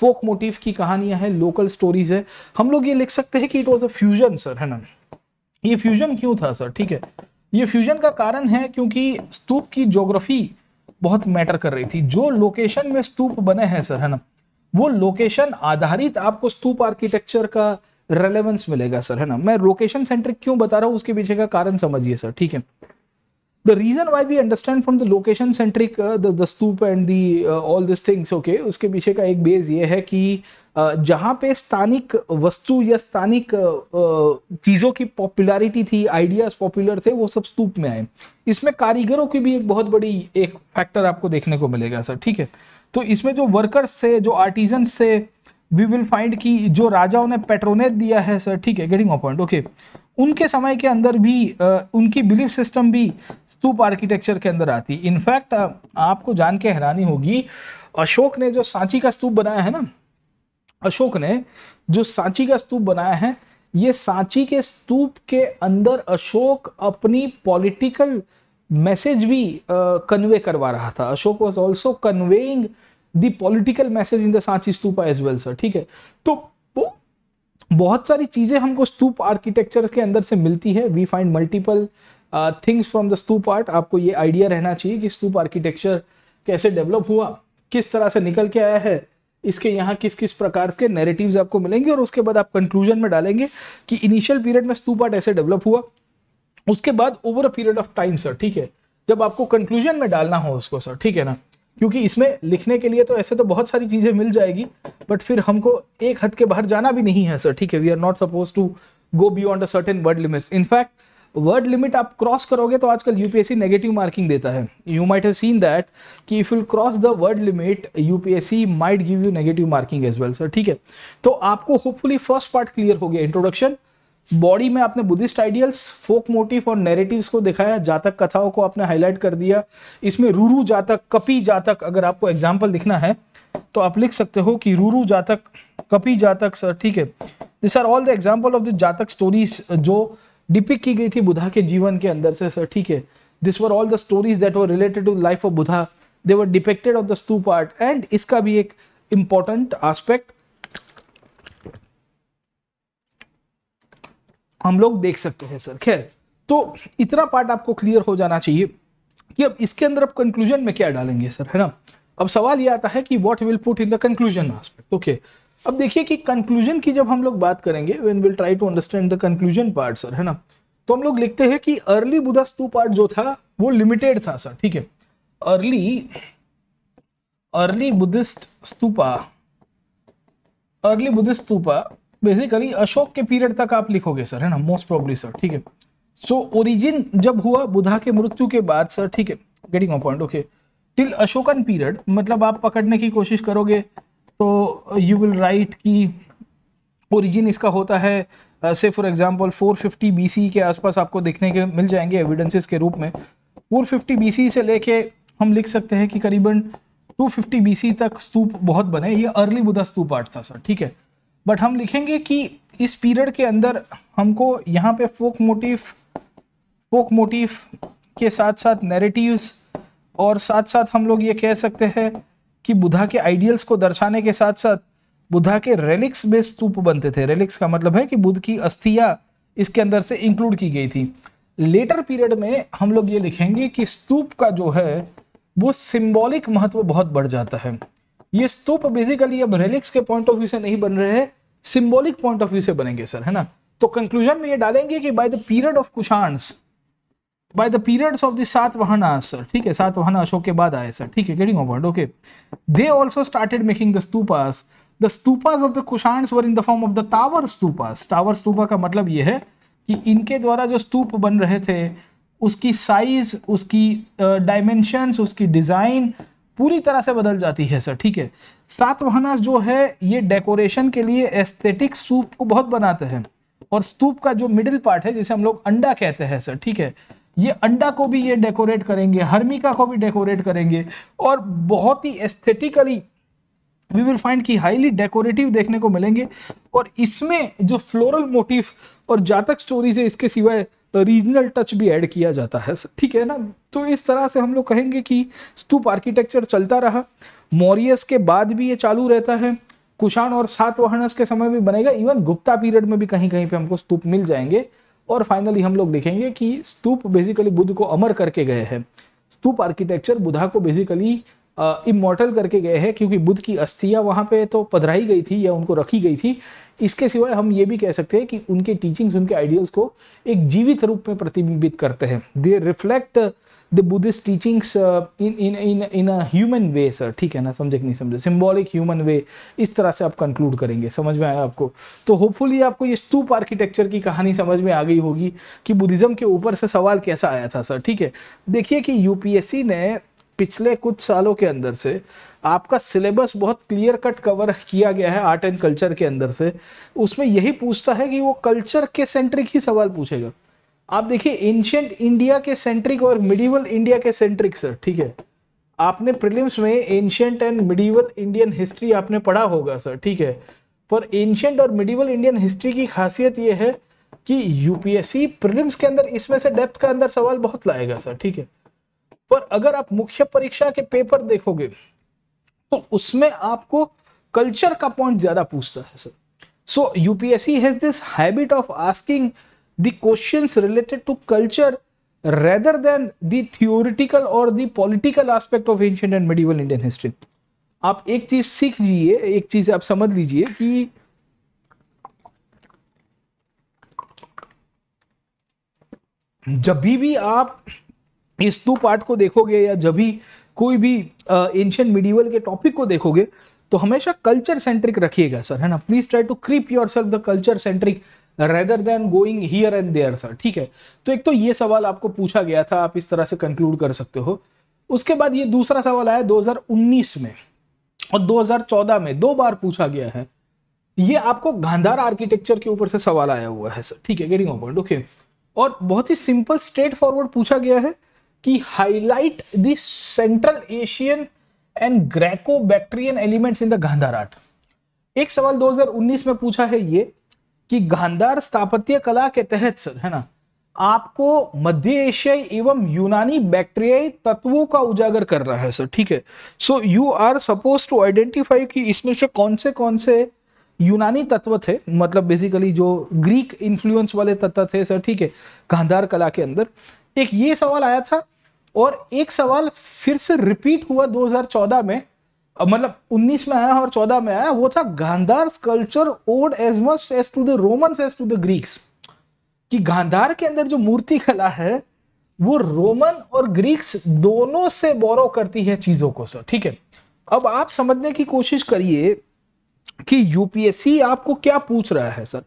फोक मोटिव की कहानियां हैं लोकल स्टोरीज है हम लोग ये लिख सकते हैं कि it was a fusion sir है ना ये फ्यूजन क्यों था सर ठीक है ये फ्यूजन का कारण है क्योंकि स्तूप की ज्योग्राफी बहुत मैटर कर रही थी जो लोकेशन में स्तूप बने हैं सर है ना वो लोकेशन आधारित आपको स्तूप आर्किटेक्चर का रेलेवेंस मिलेगा सर है ना मैं लोकेशन सेंट्रिक क्यों बता रहा हूँ उसके पीछे का कारण समझिए सर ठीक है the reason why we understand from the location centric the stupa and the all this things okay उसके पीछे का एक बेस ये है कि uh, जहाँ पे स्थानिक वस्तु या स्थानिक चीज़ों की पॉपुलैरिटी थी आइडियाज पॉपुलर थे वो सब स्तूप में आए इसमें कारीगरों की भी एक बहुत बड़ी एक फैक्टर आपको देखने को मिलेगा सर ठीक है तो इसमें जो वर्कर्स थे जो आर्टिजन थे वी विल फाइंड कि जो राजाओं ने पेट्रोनेट दिया है सर ठीक है गेटिंग ऑफ पॉइंट ओके उनके समय के अंदर भी उनकी बिलीफ सिस्टम भी स्तूप आर्किटेक्चर के अंदर आती इनफैक्ट आपको जान के हैरानी होगी अशोक ने जो सांची का स्तूप बनाया है ना अशोक ने जो सांची का स्तूप बनाया है ये सांची के स्तूप के अंदर अशोक अपनी पॉलिटिकल मैसेज भी कन्वे करवा रहा था Ashoka was also conveying the political message in the Sanchi stupa as well sir ठीक है तो बहुत सारी चीज़ें हमको स्तूप आर्किटेक्चर के अंदर से मिलती है we find multiple things from the stupa art आपको ये आइडिया रहना चाहिए कि स्तूप आर्किटेक्चर कैसे डेवलप हुआ किस तरह से निकल के आया है इसके यहाँ किस किस प्रकार के नेरेटिव आपको मिलेंगे और उसके बाद आप कंक्लूजन में डालेंगे कि इनिशियल पीरियड में स्तूपाट ऐसे डेवलप हुआ उसके बाद over a period of time sir ठीक है जब आपको कंक्लूजन में डालना हो उसको सर ठीक है ना क्योंकि इसमें लिखने के लिए तो ऐसे तो बहुत सारी चीज़ें मिल जाएगी बट फिर हमको एक हद के बाहर जाना भी नहीं है सर ठीक है we are not suppose to go beyond a certain word limits in fact word limit आप क्रॉस करोगे तो आजकल यूपीएससी नेगेटिव मार्किंग देता है you might have seen that कि if you cross the word limit UPSC might give you negative marking as well sir ठीक है तो आपको होपफुली फर्स्ट पार्ट क्लियर हो गया इंट्रोडक्शन बॉडी में आपने बुद्धिस्ट आइडियल्स फोक मोटिव और नैरेटिव्स को दिखाया जातक कथाओं को आपने हाईलाइट कर दिया इसमें रूरू जातक कपी जातक अगर आपको एग्जाम्पल लिखना है तो आप लिख सकते हो कि रूरू जातक कपी जातक सर ठीक है this are all the example of the Jataka stories जो डिपिक की गई थी बुधा के जीवन के अंदर से सर ठीक है this were all the stories that were related to life of Buddha they were depicted of the stupa art and इसका भी एक इंपॉर्टेंट आस्पेक्ट हम लोग देख सकते हैं सर खैर तो इतना पार्ट आपको क्लियर हो जाना चाहिए कि अब इसके अंदर अब कंक्लूजन में क्या डालेंगे सर है ना अब सवाल ये आता है कि what will put in the conclusion aspect okay अब देखिए कि कंक्लूजन की जब हम लोग बात करेंगे when will try to understand the conclusion part sir है ना तो हम लोग लिखते हैं कि अर्ली बुधा स्तू पार्ट जो था वो लिमिटेड था सर ठीक है early early Buddhist stupa early Buddhist stupa basically Ashoka के पीरियड तक आप लिखोगे सर है ना मोस्ट प्रॉब्ली सर ठीक है सो ओरिजिन जब हुआ बुधा के मृत्यु के बाद सर ठीक है getting point okay till Ashokan period मतलब आप पकड़ने की कोशिश करोगे तो यू विल राइट कि ओरिजिन इसका होता है से फॉर एग्जांपल 450 बीसी के आसपास आपको देखने के मिल जाएंगे एविडेंसेस के रूप में 450 बीसी से लेके हम लिख सकते हैं कि करीबन 250 बीसी तक स्तूप बहुत बने ये अर्ली बुधा स्तूप आर्ट था सर ठीक है बट हम लिखेंगे कि इस पीरियड के अंदर हमको यहाँ पे फोक मोटिव फोक मोटिफ के साथ साथ नेरेटिव और साथ साथ हम लोग ये कह सकते हैं कि बुधा के आइडियल्स को दर्शाने के साथ साथ बुधा के रेलिक्स में स्तूप बनते थे रेलिक्स का मतलब है कि बुद्ध की अस्थिया इसके अंदर से इंक्लूड की गई थी लेटर पीरियड में हम लोग ये लिखेंगे कि स्तूप का जो है वो सिंबॉलिक महत्व बहुत बढ़ जाता है ये स्तूप बेसिकली अब रेलिक्स के पॉइंट ऑफ व्यू से नहीं बन रहे हैं सिंबॉलिक पॉइंट ऑफ व्यू से बनेंगे सर है ना तो कंक्लूजन में ये डालेंगे कि by the period of Kushans by the periods of the सात सर ठीक है सात वाहन अशोक के बाद आए सर ठीक है गेटिंग ओवर्ड okay they also started making the stupas the stupas of the Kushana were in the form of the tower stupas tower stupa का मतलब ये है कि इनके द्वारा जो स्तूप बन रहे थे उसकी साइज उसकी डायमेंशंस uh, उसकी डिजाइन पूरी तरह से बदल जाती है सर ठीक है सात वाहनास जो है ये डेकोरेशन के लिए एस्थेटिक स्तूप को बहुत बनाते हैं और स्तूप का जो मिडिल पार्ट है जिसे हम लोग अंडा कहते हैं सर ठीक है ये अंडा को भी ये डेकोरेट करेंगे हर्मिका को भी डेकोरेट करेंगे और बहुत ही एस्थेटिकली वी विल फाइंड की हाईली डेकोरेटिव देखने को मिलेंगे और इसमें जो फ्लोरल मोटिव और जातक स्टोरी से इसके सिवाय रीजनल टच भी ऐड किया जाता है ठीक है ना तो इस तरह से हम लोग कहेंगे कि स्तूप आर्किटेक्चर चलता रहा मौर्यस के बाद भी ये चालू रहता है कुषाण और सातवाहनस के समय भी बनेगा इवन गुप्ता पीरियड में भी कहीं कहीं पे हमको स्तूप मिल जाएंगे और फाइनली हम लोग देखेंगे कि स्तूप बेसिकली बुद्ध को अमर करके गए हैं स्तूप आर्किटेक्चर बुधा को बेसिकली इमोटल करके गए हैं क्योंकि बुद्ध की अस्थियाँ वहाँ पे तो पधराई गई थी या उनको रखी गई थी इसके सिवाय हम ये भी कह सकते हैं कि उनके टीचिंग्स उनके आइडियल्स को एक जीवित रूप में प्रतिबिंबित करते हैं they reflect the Buddhist teachings in in in in a human way sir ठीक है ना समझे कि नहीं समझे सिम्बॉलिक ह्यूमन वे इस तरह से आप कंक्लूड करेंगे समझ में आया आपको तो होपफुली आपको ये स्तूप आर्किटेक्चर की कहानी समझ में आ गई होगी कि बुद्धिज़्म के ऊपर से सवाल कैसा आया था सर ठीक है देखिए कि यू ने पिछले कुछ सालों के अंदर से आपका सिलेबस बहुत क्लियर कट कवर किया गया है आर्ट एंड कल्चर के अंदर से उसमें यही पूछता है कि वो कल्चर के सेंट्रिक ही सवाल पूछेगा आप देखिए एंशियंट इंडिया के सेंट्रिक और मिडीवल इंडिया के सेंट्रिक सर ठीक है आपने प्रिलिम्स में ancient and medieval Indian history आपने पढ़ा होगा सर ठीक है पर एंशियंट और मिडीवल इंडियन हिस्ट्री की खासियत ये है कि यूपीएससी प्रिलिम्स के अंदर इसमें से डेप्थ का अंदर सवाल बहुत लाएगा सर ठीक है पर अगर आप मुख्य परीक्षा के पेपर देखोगे तो उसमें आपको कल्चर का पॉइंट ज्यादा पूछता है sir so UPSC has this habit of asking the questions related to culture rather than the theoretical or the political aspect of ancient and medieval Indian history. आप एक चीज सीख लीजिए एक चीज आप समझ लीजिए कि जब भी आप इस टू पार्ट को देखोगे या जब भी कोई भी एंशियंट मिडिवल के टॉपिक को देखोगे तो हमेशा कल्चर सेंट्रिक रखिएगा सर है ना please try to creep yourself the culture centric rather than going here and there sir ठीक है तो एक तो ये सवाल आपको पूछा गया था आप इस तरह से कंक्लूड कर सकते हो उसके बाद ये दूसरा सवाल आया 2019 में और 2014 में दो बार पूछा गया है ये आपको गांधार आर्किटेक्चर के ऊपर से सवाल आया हुआ है सर ठीक है गेटिंग पॉइंट ओके और बहुत ही सिंपल स्ट्रेट फॉरवर्ड पूछा गया है कि highlight the central Asian and Greco Bactrian elements in the Gandhara art एक सवाल 2019 में पूछा है ये कि गांधार स्थापत्य कला के तहत सर है ना आपको मध्य एशियाई एवं यूनानी बैक्टीरियाई तत्वों का उजागर कर रहा है सर ठीक है so you are suppose to identify कि इसमें से कौन से कौन से यूनानी तत्व थे मतलब बेसिकली जो ग्रीक इन्फ्लुएंस वाले तत्व थे सर ठीक है गांधार कला के अंदर एक ये सवाल आया था और एक सवाल फिर से रिपीट हुआ 2014 में मतलब 19 में आया और 14 में आया वो था Gandhara sculpture owed as much as to the Romans as to the Greeks कि गांधार के अंदर जो मूर्ति कला है वो रोमन और ग्रीक्स दोनों से बोरो करती है चीजों को सर ठीक है अब आप समझने की कोशिश करिए कि यूपीएससी आपको क्या पूछ रहा है सर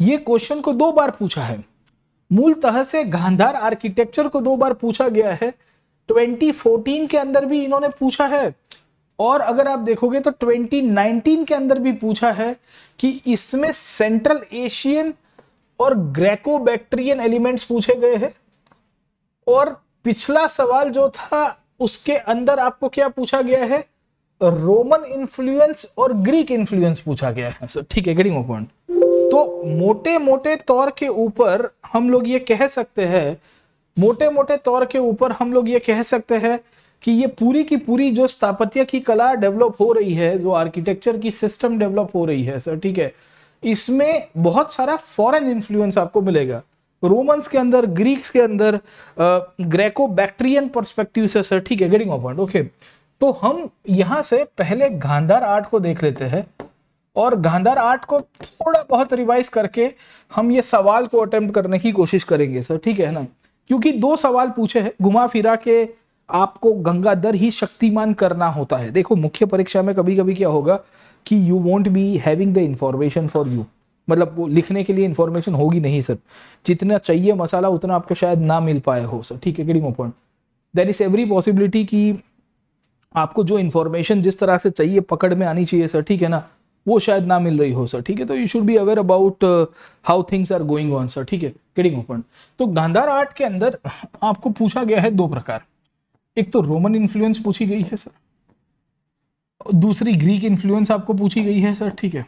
ये क्वेश्चन को दो बार पूछा है मूलतः से गांधार आर्किटेक्चर को दो बार पूछा गया है 2014 के अंदर भी इन्होंने पूछा है और अगर आप देखोगे तो 2019 के अंदर भी पूछा है कि इसमें सेंट्रल एशियन और ग्रेको बैक्टीरियन एलिमेंट्स पूछे गए हैं और पिछला सवाल जो था उसके अंदर आपको क्या पूछा गया है रोमन इन्फ्लुएंस और ग्रीक इन्फ्लुएंस पूछा गया है सर ठीक है गेटिंग पॉइंट तो मोटे मोटे तौर के ऊपर हम लोग ये कह सकते हैं मोटे मोटे तौर के ऊपर हम लोग ये कह सकते हैं कि ये पूरी की पूरी जो स्थापत्य की कला डेवलप हो रही है जो आर्किटेक्चर की सिस्टम डेवलप हो रही है सर ठीक है इसमें बहुत सारा फॉरेन इन्फ्लुएंस आपको मिलेगा रोमन्स के अंदर ग्रीक्स के अंदर ग्रेको बैक्ट्रियन परस्पेक्टिव से सर ठीक है गेटिंग पॉइंट ओके तो हम यहां से पहले गांधार आर्ट को देख लेते हैं और गांधार आर्ट को थोड़ा बहुत रिवाइज करके हम ये सवाल को अटेम्प्ट करने की कोशिश करेंगे सर ठीक है ना क्योंकि दो सवाल पूछे हैं घुमा फिरा के आपको गंगाधर ही शक्तिमान करना होता है देखो मुख्य परीक्षा में कभी कभी क्या होगा कि you won't be having the information for you मतलब वो लिखने के लिए इन्फॉर्मेशन होगी नहीं सर जितना चाहिए मसाला उतना आपको शायद ना मिल पाया हो सर ठीक है getting a point there is every possibility कि आपको जो इन्फॉर्मेशन जिस तरह से चाहिए पकड़ में आनी चाहिए सर ठीक है ना वो शायद ना मिल रही हो सर ठीक है तो you should be aware about how things are going on sir ठीक है गेटिंग ओपॉइंट तो गांधार आर्ट के अंदर आपको पूछा गया है दो प्रकार एक तो रोमन इन्फ्लुएंस पूछी गई है सर दूसरी ग्रीक इन्फ्लुएंस आपको पूछी गई है सर ठीक है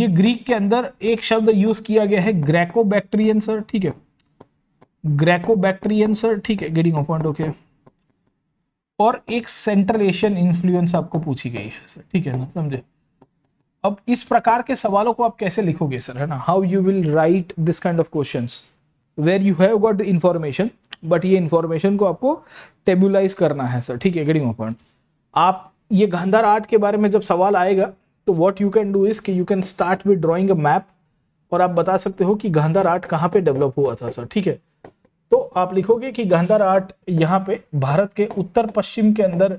ये ग्रीक के अंदर एक शब्द यूज किया गया है ग्रेको बैक्टेरियन सर ठीक है ग्रेको बैक्टेरियन सर ठीक है गेटिंग अपॉइंट ओके और एक सेंट्रल एशियन इन्फ्लुएंस आपको पूछी गई है सर ठीक है ना समझे अब इस प्रकार के सवालों को आप कैसे लिखोगे सर है ना how you will write this kind of questions where you have got the information but ये इन्फॉर्मेशन को आपको टेबुलाइज करना है सर ठीक है गेटिंग पॉइंट आप ये गांधार आर्ट के बारे में जब सवाल आएगा तो what you can do is कि you can start with drawing a map और आप बता सकते हो कि गांधार आर्ट कहाँ पे डेवलप हुआ था सर ठीक है तो आप लिखोगे कि गांधार आर्ट यहाँ पे भारत के उत्तर पश्चिम के अंदर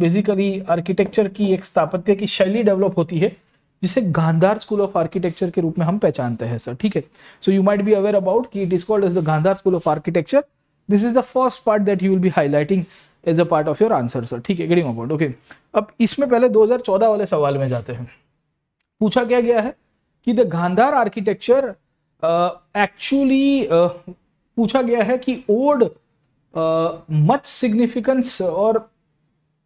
बेसिकली आर्किटेक्चर की एक स्थापत्य की शैली डेवलप होती है जिसे गांधार स्कूल ऑफ आर्किटेक्चर के रूप में हम पहचानते हैं सर ठीक है so you might be aware about की it is called as the Gandhara school of architecture this is the first part that you will be highlighting as a part of your answer sir ठीक है getting about okay अब इसमें पहले 2014 वाले सवाल में जाते हैं पूछा क्या गया है कि द गांधार आर्किटेक्चर एक्चुअली पूछा गया है कि ओड मच सिग्निफिकेंस और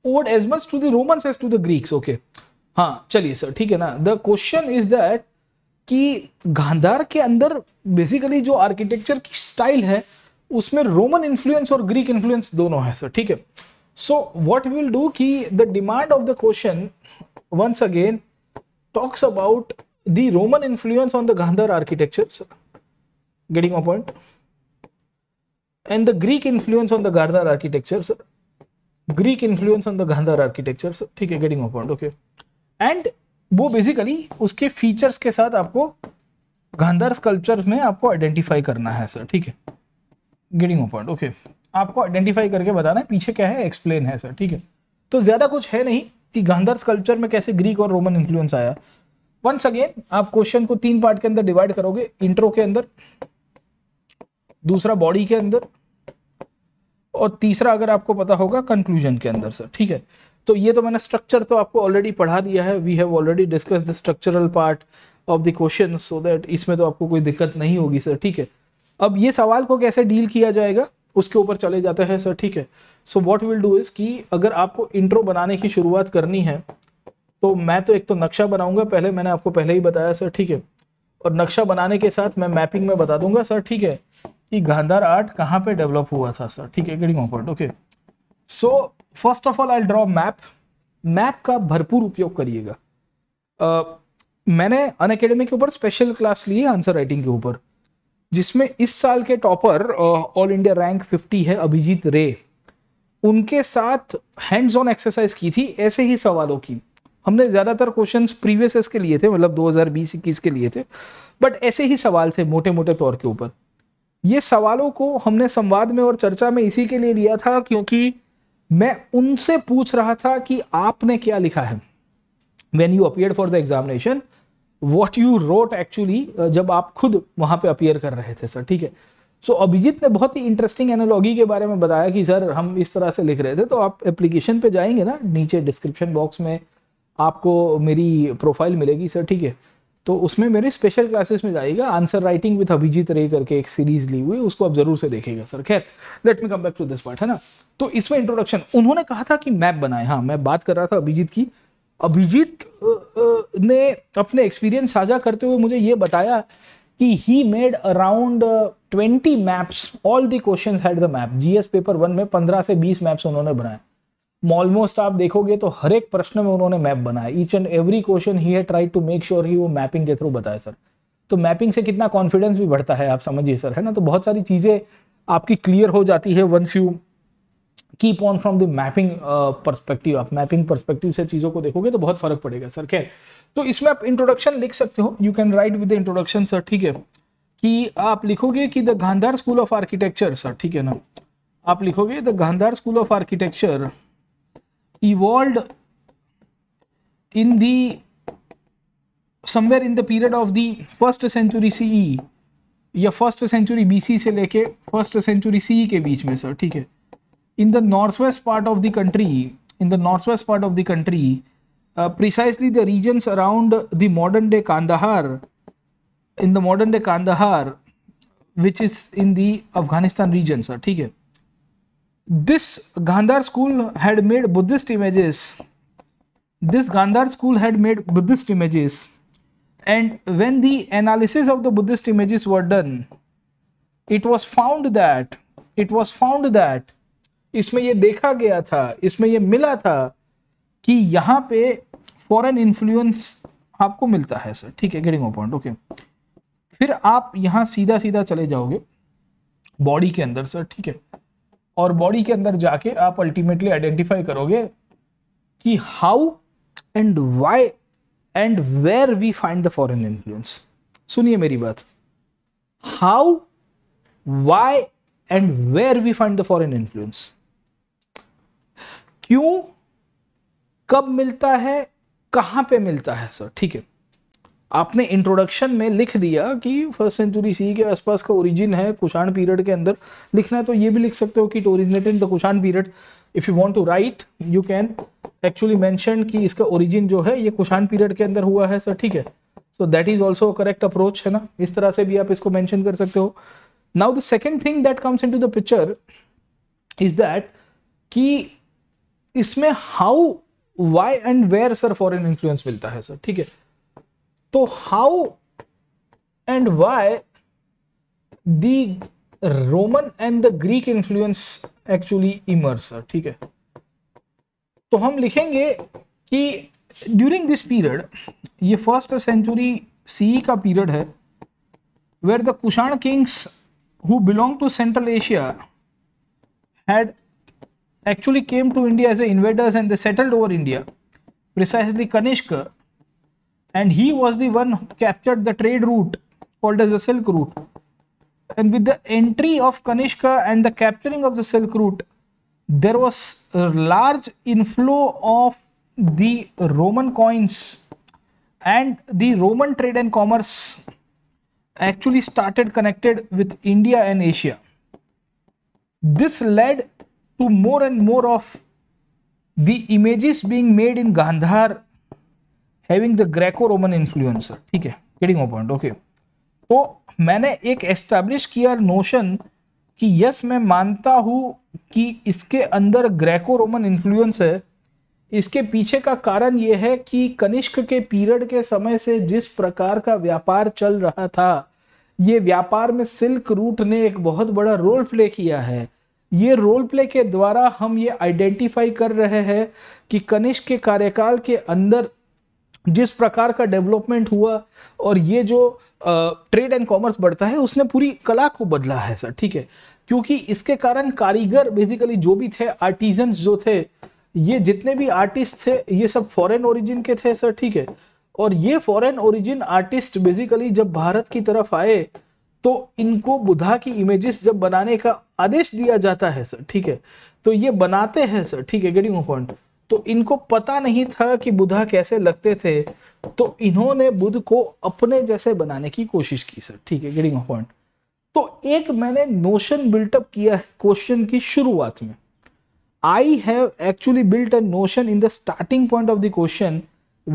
owed as much to the Romans as to the Greeks. Okay, हाँ चलिए सर ठीक है ना द क्वेश्चन इज दैट कि गांधार के अंदर बेसिकली जो आर्किटेक्चर की स्टाइल है उसमें रोमन इन्फ्लुएंस और ग्रीक इन्फ्लुएंस दोनों है सर ठीक है सो वॉट विल डू कि the demand of the question once again talks about the Roman influence on the Gandhara architecture sir getting a point and the Greek influence on the Gandhara architecture sir Greek influence on the Gandhara architecture sir ठीक है getting a point okay and वो basically उसके features के साथ आपको Gandhara sculpture में आपको identify करना है सर ठीक है गेटिंग ओ पॉइंट ओके आपको आइडेंटिफाई करके बताना है पीछे क्या है एक्सप्लेन है सर ठीक है तो ज़्यादा कुछ है नहीं कि गांधार स्कल्पचर में कैसे ग्रीक और रोमन इन्फ्लुएंस आया वंस अगेन आप क्वेश्चन को तीन पार्ट के अंदर डिवाइड करोगे इंट्रो के अंदर दूसरा बॉडी के अंदर और तीसरा अगर आपको पता होगा कंक्लूजन के अंदर सर ठीक है तो ये तो मैंने स्ट्रक्चर तो आपको ऑलरेडी पढ़ा दिया है we have already discuss the structural part of the question so that इसमें तो आपको कोई दिक्कत नहीं होगी सर ठीक है अब ये सवाल को कैसे डील किया जाएगा उसके ऊपर चले जाते हैं सर ठीक है so what will do is कि अगर आपको इंट्रो बनाने की शुरुआत करनी है तो मैं तो एक तो नक्शा बनाऊंगा पहले मैंने आपको पहले ही बताया सर ठीक है और नक्शा बनाने के साथ मैं मैपिंग में बता दूंगा सर ठीक है कि गांधार आर्ट कहाँ पे डेवलप हुआ था सर ठीक है getting okay so first of all I draw map map का भरपूर उपयोग करिएगा uh, मैंने अन अकेडमी के ऊपर स्पेशल क्लास ली है आंसर राइटिंग के ऊपर जिसमें इस साल के टॉपर ऑल इंडिया रैंक 50 है अभिजीत रे उनके साथ हैंड्स ऑन एक्सरसाइज की थी ऐसे ही सवालों की हमने ज़्यादातर क्वेश्चन प्रीवियस के लिए थे मतलब 2020-21 के लिए थे बट ऐसे ही सवाल थे मोटे मोटे तौर के ऊपर ये सवालों को हमने संवाद में और चर्चा में इसी के लिए लिया था क्योंकि मैं उनसे पूछ रहा था कि आपने क्या लिखा है when you appear for the examination what you wrote actually जब आप खुद वहां पे अपियर कर रहे थे सर ठीक है सो so, अभिजीत ने बहुत ही इंटरेस्टिंग एनोलॉजी के बारे में बताया कि सर हम इस तरह से लिख रहे थे तो आप एप्लीकेशन पे जाएंगे ना नीचे डिस्क्रिप्शन बॉक्स में आपको मेरी प्रोफाइल मिलेगी सर ठीक है तो उसमें मेरे स्पेशल क्लासेस में जाएगा आंसर राइटिंग विथ अभिजीत रे करके एक सीरीज ली हुई उसको आप जरूर से देखेगा सर खैर let me come back to this part है ना तो इसमें इंट्रोडक्शन उन्होंने कहा था कि मैप बनाए हाँ मैं बात कर रहा था अभिजीत की अभिजीत ने अपने एक्सपीरियंस साझा करते हुए मुझे ये बताया कि he made around twenty maps all the question had the map GS paper one में पंद्रह से बीस मैप्स उन्होंने बनाए ऑलमोस्ट आप देखोगे तो हर एक प्रश्न में उन्होंने मैप बनाया each and every question he है ट्राई टू मेक श्योर ही वो मैपिंग के थ्रू बताया सर तो मैपिंग से कितना कॉन्फिडेंस भी बढ़ता है आप समझिए सर है ना तो बहुत सारी चीज़ें आपकी क्लियर हो जाती है once you keep on from the mapping perspective आप मैपिंग परस्पेक्टिव से चीज़ों को देखोगे तो बहुत फर्क पड़ेगा सर खैर तो इसमें आप इंट्रोडक्शन लिख सकते हो you can write with the introduction sir ठीक है कि आप लिखोगे कि the Gandhara school of architecture sir ठीक है ना आप लिखोगे the Gandhara school of architecture evolved in the somewhere in the period of the first century CE या first century BC से लेके first century CE के बीच में ठीक है in the northwest part of the country in the northwest part of the country uh, precisely the regions around the modern day Kandahar in the modern day Kandahar which is in the Afghanistan region sir ठीक है This Gandhar school had made Buddhist images. This Gandhar school had made Buddhist images. And when the analysis of the Buddhist images were done, it was found that, it was found that, इसमें ये देखा गया था इसमें ये मिला था कि यहाँ पे फॉरेन इन्फ्लुएंस आपको मिलता है सर ठीक है गेटिंग पॉइंट ओके फिर आप यहाँ सीधा सीधा चले जाओगे बॉडी के अंदर सर ठीक है और बॉडी के अंदर जाके आप अल्टीमेटली आइडेंटिफाई करोगे कि how and why and where we find the foreign influence सुनिए मेरी बात how why and where we find the foreign influence क्यों कब मिलता है कहां पे मिलता है सर ठीक है आपने इंट्रोडक्शन में लिख दिया कि फर्स्ट सेंचुरी सी के आसपास का ओरिजिन है कुशाण पीरियड के अंदर लिखना है तो ये भी लिख सकते हो कि it originate in the Kushan period if you want to write you can actually mention कि इसका ओरिजिन जो है ये कुशाण पीरियड के अंदर हुआ है सर ठीक है so that is also correct approach है ना इस तरह से भी आप इसको मैंशन कर सकते हो now the second thing that comes in to the picture is that कि इसमें how why and where sir foreign influence मिलता है सर ठीक है तो how and why the Roman and the Greek influence actually emerge ठीक है तो हम लिखेंगे कि ड्यूरिंग दिस पीरियड ये फर्स्ट सेंचुरी सी का पीरियड है where the Kushan kings who belong to central Asia had actually came to India as a invaders and the settled over India precisely Kanishka and he was the one who captured the trade route called as the Silk Route. And with the entry of Kanishka and the capturing of the Silk Route, there was a large inflow of the Roman coins and the Roman trade and commerce actually started connected with India and Asia. This led to more and more of the images being made in Gandhar having the Greco Roman influence ठीक है getting point okay तो मैंने एक establish किया notion कि yes मैं मानता हूँ कि इसके अंदर ग्रेको रोमन इन्फ्लुएंस है इसके पीछे का कारण यह है कि कनिष्क के पीरियड के समय से जिस प्रकार का व्यापार चल रहा था ये व्यापार में सिल्क रूट ने एक बहुत बड़ा रोल प्ले किया है ये रोल प्ले के द्वारा हम ये आइडेंटिफाई कर रहे हैं कि कनिष्क के कार्यकाल के अंदर जिस प्रकार का डेवलपमेंट हुआ और ये जो ट्रेड एंड कॉमर्स बढ़ता है उसने पूरी कला को बदला है सर ठीक है क्योंकि इसके कारण कारीगर बेसिकली जो भी थे आर्टिजन जो थे ये जितने भी आर्टिस्ट थे ये सब फॉरेन ओरिजिन के थे सर ठीक है और ये फॉरेन ओरिजिन आर्टिस्ट बेसिकली जब भारत की तरफ आए तो इनको बुधा की इमेजेस जब बनाने का आदेश दिया जाता है सर ठीक है तो ये बनाते हैं सर ठीक है गेटिंग पॉइंट तो इनको पता नहीं था कि बुधा कैसे लगते थे तो इन्होंने बुध को अपने जैसे बनाने की कोशिश की सर ठीक है गेटिंग पॉइंट तो एक मैंने नोशन बिल्टअप किया है क्वेश्चन की शुरुआत में I have actually built a notion in the starting point of the question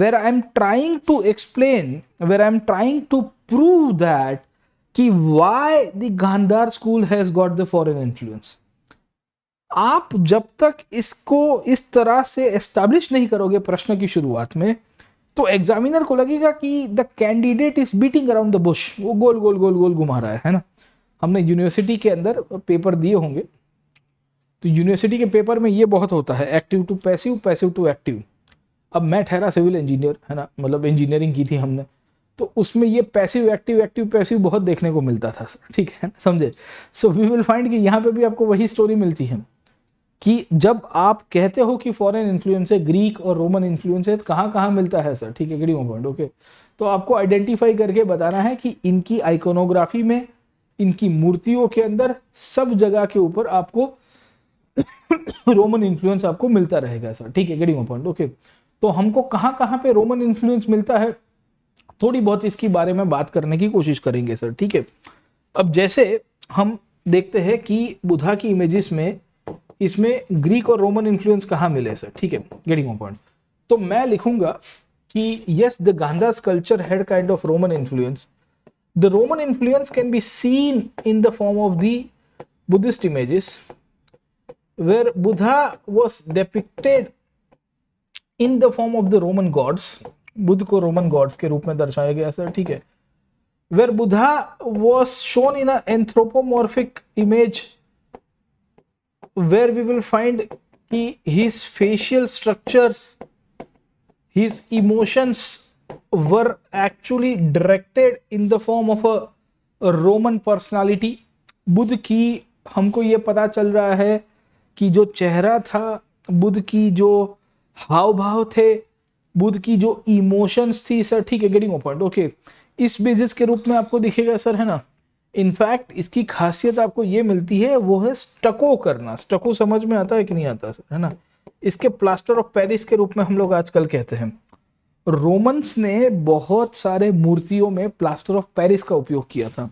where I am trying to explain where I am trying to prove that कि why the Gandhara school has got the foreign influence आप जब तक इसको इस तरह से establish नहीं करोगे प्रश्न की शुरुआत में तो एग्जामिनर को लगेगा कि the candidate is beating around the bush वो गोल गोल गोल गोल घुमा रहा है है ना हमने यूनिवर्सिटी के अंदर पेपर दिए होंगे तो यूनिवर्सिटी के पेपर में ये बहुत होता है active to passive passive to active अब मैं ठहरा सिविल इंजीनियर है ना मतलब इंजीनियरिंग की थी हमने तो उसमें ये पैसिव एक्टिव एक्टिव पैसिव बहुत देखने को मिलता था ठीक है ना समझे सो वी विल फाइंड कि यहाँ पे भी आपको वही स्टोरी मिलती है कि जब आप कहते हो कि फॉरेन इन्फ्लुएंस है ग्रीक और रोमन इन्फ्लुएंस है कहाँ कहाँ मिलता है सर ठीक है पॉइंट ओके तो आपको आइडेंटिफाई करके बताना है कि इनकी आइकोनोग्राफी में इनकी मूर्तियों के अंदर सब जगह के ऊपर आपको रोमन इन्फ्लुएंस आपको मिलता रहेगा सर ठीक है गरीब पॉइंट ओके तो हमको कहाँ कहाँ पे रोमन इन्फ्लुएंस मिलता है थोड़ी बहुत इसके बारे में बात करने की कोशिश करेंगे सर ठीक है अब जैसे हम देखते हैं कि बुधा की इमेजेस में इसमें ग्रीक और रोमन इन्फ्लुएंस कहाँ मिले सर ठीक है गेटिंग ऑन पॉइंट तो मैं लिखूंगा कि yes the Gandhara culture had kind of Roman influence the Roman influence can be seen in the form of the Buddhist images where Buddha was depicted in the form of the Roman gods Buddha को Roman God's के रूप में दर्शाया गया sir ठीक है where Buddha was shown in anthropomorphic image where we will find की his facial structures, his emotions were actually directed in the form of a Roman personality Buddha की हमको ये पता चल रहा है कि जो चेहरा था बुद्ध की जो हाव भाव थे बुद्ध की जो इमोशंस थी सर ठीक है गेटिंग पॉइंट ओके इस बेसिस के रूप में आपको दिखेगा सर है ना इनफैक्ट इसकी खासियत आपको ये मिलती है वो है स्टको करना स्टको समझ में आता है कि नहीं आता है ना इसके प्लास्टर ऑफ पेरिस के रूप में हम लोग आजकल कहते हैं रोमन्स ने बहुत सारे मूर्तियों में प्लास्टर ऑफ पेरिस का उपयोग किया था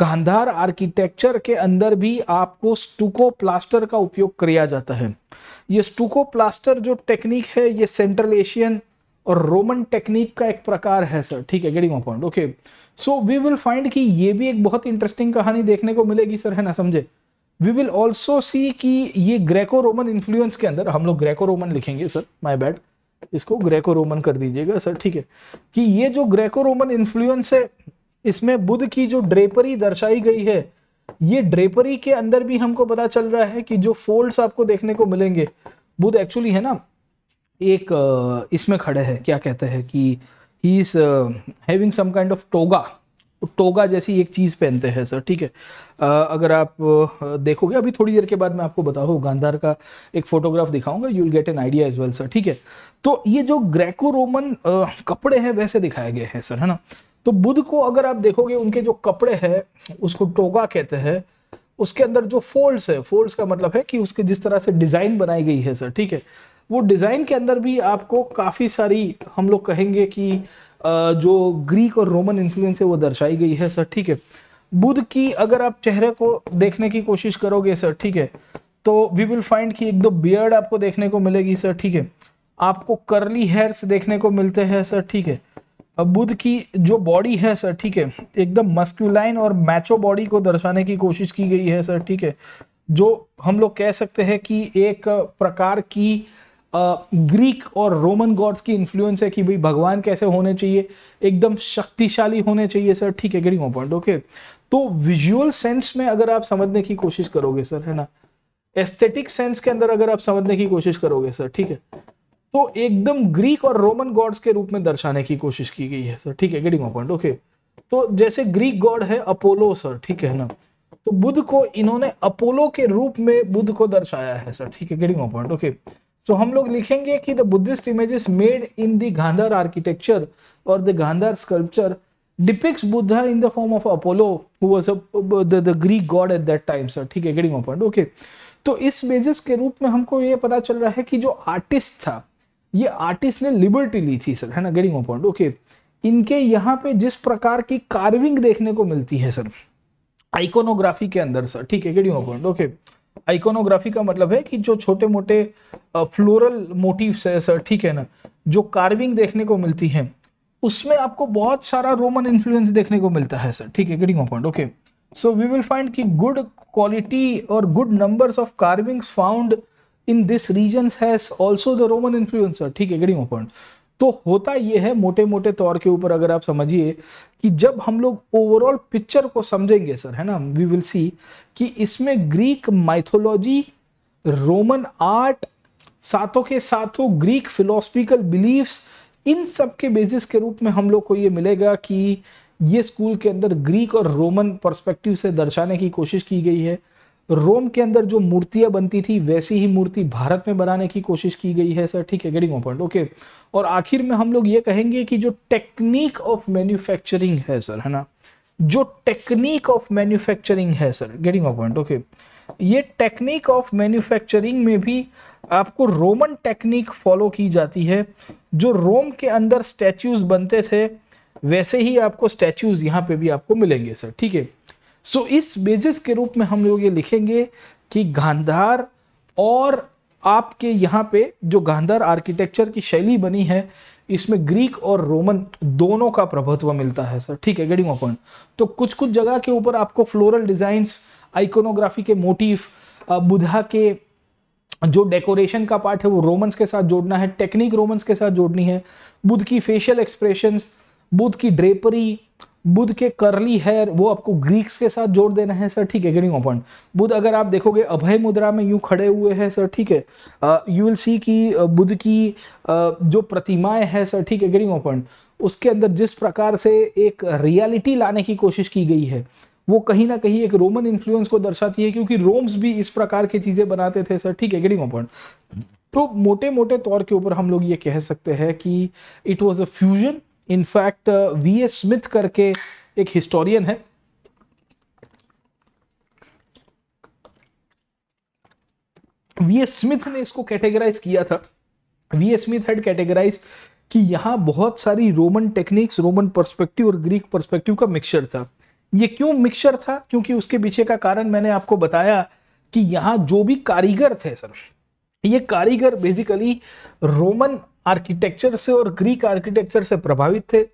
गांधार आर्किटेक्चर के अंदर भी आपको स्टुको प्लास्टर का उपयोग किया जाता है ये स्टुको प्लास्टर जो टेक्निक है ये सेंट्रल एशियन और रोमन टेक्निक का एक प्रकार है सर ठीक है getting point okay so we will find कि ये भी एक बहुत इंटरेस्टिंग कहानी देखने को मिलेगी सर है ना समझे वी विल ऑल्सो सी कि ये ग्रेको रोमन इन्फ्लुएंस के अंदर हम लोग ग्रेको रोमन लिखेंगे सर माई बैड इसको ग्रेको रोमन कर दीजिएगा सर ठीक है कि ये जो ग्रेको रोमन इन्फ्लुएंस है इसमें बुद्ध की जो ड्रेपरी दर्शाई गई है ये ड्रेपरी के अंदर भी हमको पता चल रहा है कि जो फोल्ड्स आपको देखने को मिलेंगे बुद्ध एक्चुअली है ना एक इसमें खड़े हैं क्या कहते हैं कि he is having some kind of toga toga जैसी एक चीज़ पहनते हैं सर ठीक है uh, अगर आप uh, देखोगे अभी थोड़ी देर के बाद मैं आपको बताऊँ गांधार का एक फोटोग्राफ दिखाऊंगा you will get an idea as well sir ठीक है तो ये जो ग्रेको रोमन uh, कपड़े हैं वैसे दिखाए गए हैं सर है ना तो बुद्ध को अगर आप देखोगे उनके जो कपड़े हैं उसको टोगा कहते हैं उसके अंदर जो फोल्ड्स है फोल्ड्स का मतलब है कि उसके जिस तरह से डिज़ाइन बनाई गई है सर ठीक है वो डिज़ाइन के अंदर भी आपको काफ़ी सारी हम लोग कहेंगे कि जो ग्रीक और रोमन इन्फ्लुएंस है वो दर्शाई गई है सर ठीक है बुद्ध की अगर आप चेहरे को देखने की कोशिश करोगे सर ठीक है तो वी विल फाइंड कि एक दो बियर्ड आपको देखने को मिलेगी सर ठीक है आपको करली हेयर्स देखने को मिलते हैं सर ठीक है अब बुद्ध की जो बॉडी है सर ठीक है एकदम मस्क्यूलाइन और मैचो बॉडी को दर्शाने की कोशिश की गई है सर ठीक है जो हम लोग कह सकते हैं कि एक प्रकार की ग्रीक और रोमन गॉड्स की इन्फ्लुएंस है कि भाई भगवान कैसे होने चाहिए एकदम शक्तिशाली होने चाहिए सर ठीक है गेटिंग पॉइंट ओके तो विजुअल सेंस में अगर आप समझने की कोशिश करोगे सर है ना एस्थेटिक सेंस के अंदर अगर आप समझने की कोशिश करोगे सर ठीक है तो एकदम ग्रीक और रोमन गॉड्स के रूप में दर्शाने की कोशिश की गई है सर ठीक है गेटिंग पॉइंट ओके तो जैसे ग्रीक गॉड है अपोलो सर ठीक है ना तो बुद्ध को इन्होंने अपोलो के रूप में बुद्ध को दर्शाया है सर ठीक है getting point okay okay. So हम लोग लिखेंगे कि the Buddhist images made in the Gandhara architecture और the Gandhara sculpture depicts Buddha in the form of Apollo who was a, the, the Greek god at that time, ठीक है, getting my point. Okay. तो इस basis के रूप में हमको ये पता चल रहा है कि जो आर्टिस्ट था ये आर्टिस्ट ने लिबर्टी ली थी सर है ना गेटिंग पॉइंट ओके इनके यहाँ पे जिस प्रकार की कार्विंग देखने को मिलती है सर आइकोनोग्राफी के अंदर सर ठीक है getting point okay okay. Iconography का मतलब है कि जो छोटे मोटे फ्लोरल मोटिव्स है सर ठीक है ना जो कार्विंग देखने को मिलती है उसमें आपको बहुत सारा रोमन इन्फ्लुएंस देखने को मिलता है सर ठीक है getting point okay so we will find कि गुड क्वालिटी और good numbers of carvings found in this region has also the Roman influencer ठीक है गेटिंग पॉइंट तो होता यह है मोटे मोटे तौर के ऊपर अगर आप समझिए कि जब हम लोग ओवरऑल पिक्चर को समझेंगे सर है ना वी विल सी कि इसमें ग्रीक माइथोलॉजी रोमन आर्ट सातों के सातों ग्रीक फिलोसफिकल बिलीव्स इन सब के बेसिस के रूप में हम लोग को ये मिलेगा कि ये स्कूल के अंदर ग्रीक और रोमन पर्सपेक्टिव से दर्शाने की कोशिश की गई है रोम के अंदर जो मूर्तियां बनती थी वैसी ही मूर्ति भारत में बनाने की कोशिश की गई है सर ठीक है गेटिंग ऑन पॉइंट ओके और आखिर में हम लोग ये कहेंगे कि जो टेक्निक ऑफ मैन्युफैक्चरिंग है सर है ना जो टेक्निक ऑफ मैन्युफैक्चरिंग है sir getting on point okay ये टेक्निक ऑफ मैन्युफैक्चरिंग में भी आपको रोमन टेक्निक फॉलो की जाती है जो रोम के अंदर स्टैचूज बनते थे वैसे ही आपको स्टैचूज यहाँ पे भी आपको मिलेंगे सर ठीक है सो so, इस बेजिस के रूप में हम लोग ये लिखेंगे कि गांधार और आपके यहाँ पे जो गांधार आर्किटेक्चर की शैली बनी है इसमें ग्रीक और रोमन दोनों का प्रभुत्व मिलता है सर ठीक है गेटिंग पॉइंट तो कुछ कुछ जगह के ऊपर आपको फ्लोरल डिज़ाइंस आइकोनोग्राफी के मोटिफ बुधा के जो डेकोरेशन का पार्ट है वो रोमन्स के साथ जोड़ना है टेक्निक रोमन्स के साथ जोड़नी है बुद्ध की फेशियल एक्सप्रेशंस बुद्ध की ड्रेपरी बुध के करली हेयर वो आपको ग्रीक्स के साथ जोड़ देना है सर ठीक है गेटिंग ओपन बुध अगर आप देखोगे अभय मुद्रा में यूं खड़े हुए हैं सर ठीक है यू विल सी कि बुध की जो प्रतिमाएं हैं सर ठीक है गेटिंग ओपन उसके अंदर जिस प्रकार से एक रियलिटी लाने की कोशिश की गई है वो कहीं ना कहीं एक रोमन इन्फ्लुएंस को दर्शाती है क्योंकि रोम्स भी इस प्रकार की चीज़ें बनाते थे सर ठीक है गेटिंग ओपन तो मोटे मोटे तौर के ऊपर हम लोग ये कह सकते हैं कि it was a fusion in fact V A Smith करके एक हिस्टोरियन है वी एस स्मिथ ने इसको कैटेगराइज किया था V S Smith had categorise कि यहां बहुत सारी रोमन टेक्निक्स रोमन पर्सपेक्टिव और ग्रीक पर्सपेक्टिव का मिक्सचर था ये क्यों मिक्सचर था क्योंकि उसके पीछे का कारण मैंने आपको बताया कि यहां जो भी कारीगर थे सर ये कारीगर बेसिकली रोमन आर्किटेक्चर से और ग्रीक आर्किटेक्चर से प्रभावित थे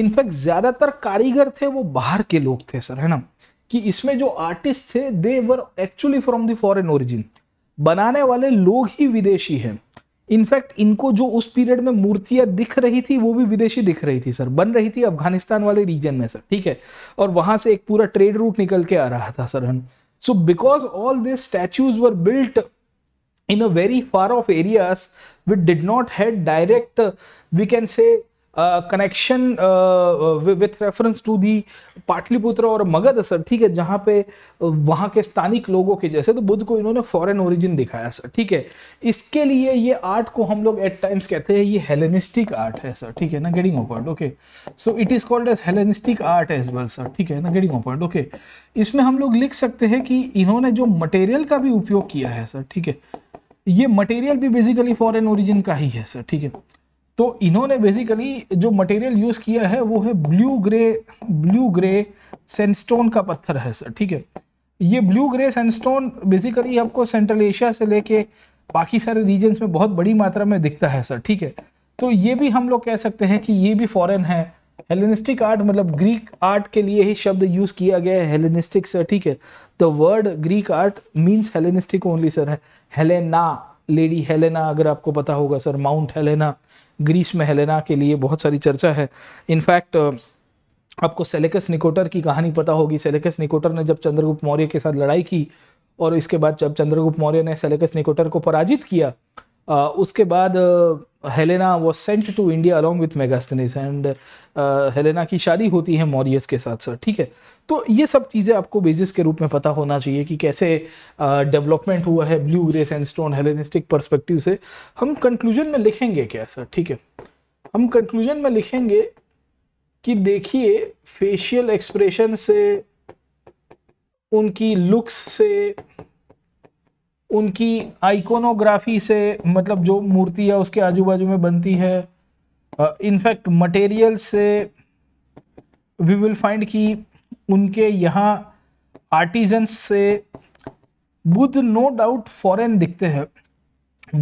इनफैक्ट ज़्यादातर कारीगर थे वो बाहर के लोग थे सर है ना कि इसमें जो आर्टिस्ट थे they were actually from the foreign origin बनाने वाले लोग ही विदेशी हैं इनफैक्ट इनको जो उस पीरियड में मूर्तियां दिख रही थी वो भी विदेशी दिख रही थी सर बन रही थी अफगानिस्तान वाले रीजन में सर ठीक है और वहां से एक पूरा ट्रेड रूट निकल के आ रहा था sir so because all this statues were built in a very far off areas which did not had direct uh, we can say uh, connection uh, uh with reference to the Pataliputra और Magadh sir ठीक है जहाँ पे uh, वहाँ के स्थानिक लोगों के जैसे तो बुद्ध को इन्होंने फॉरेन ओरिजिन दिखाया सर ठीक है इसके लिए ये आर्ट को हम लोग एट टाइम्स कहते हैं ये हेलेनिस्टिक आर्ट है सर ठीक है ना गेटिंग ऑपर्ड okay so it is called as Hellenistic art as well sir ठीक है ना गेटिंग ऑपर्ड ओके इसमें हम लोग लिख सकते हैं कि इन्होंने जो मटेरियल का भी उपयोग किया है सर ठीक है ये मटेरियल भी बेसिकली फॉरेन ओरिजिन का ही है सर ठीक है तो इन्होंने बेसिकली जो मटेरियल यूज़ किया है वो है blue grey blue grey sandstone का पत्थर है सर ठीक है ये ब्लू ग्रे सैंडस्टोन बेसिकली आपको सेंट्रल एशिया से लेके बाकी सारे रीजन में बहुत बड़ी मात्रा में दिखता है सर ठीक है तो ये भी हम लोग कह सकते हैं कि ये भी फॉरेन है हेलेनिस्टिक आर्ट मतलब ग्रीक आर्ट के लिए ही शब्द यूज़ किया गया है हेलेनिस्टिक सर ठीक है the word Greek art means Hellenistic only sir है हेलेना लेडी हेलेना अगर आपको पता होगा सर माउंट हेलेना ग्रीस में हेलेना के लिए बहुत सारी चर्चा है इनफैक्ट आपको सेलेकस निकोटर की कहानी पता होगी सेलेकस निकोटर ने जब चंद्रगुप्त मौर्य के साथ लड़ाई की और इसके बाद जब चंद्रगुप्त मौर्य ने सेलेकस निकोटर को पराजित किया उसके बाद Helena was sent to India along with Megasthenes and Helena की शादी होती है मॉरियस के साथ सर ठीक है तो ये सब चीज़ें आपको बेसिस के रूप में पता होना चाहिए कि कैसे डेवलपमेंट uh, हुआ है blue grey stone Hellenistic perspective से हम कंक्लूजन में लिखेंगे क्या सर ठीक है हम कंक्लूजन में लिखेंगे कि देखिए फेशियल एक्सप्रेशन से उनकी लुक्स से उनकी आइकोनोग्राफी से मतलब जो मूर्ति है उसके आजू बाजू में बनती है इनफैक्ट मटेरियल से वी विल फाइंड कि उनके यहाँ आर्टिजन्स से बुद्ध नो डाउट फॉरेन दिखते हैं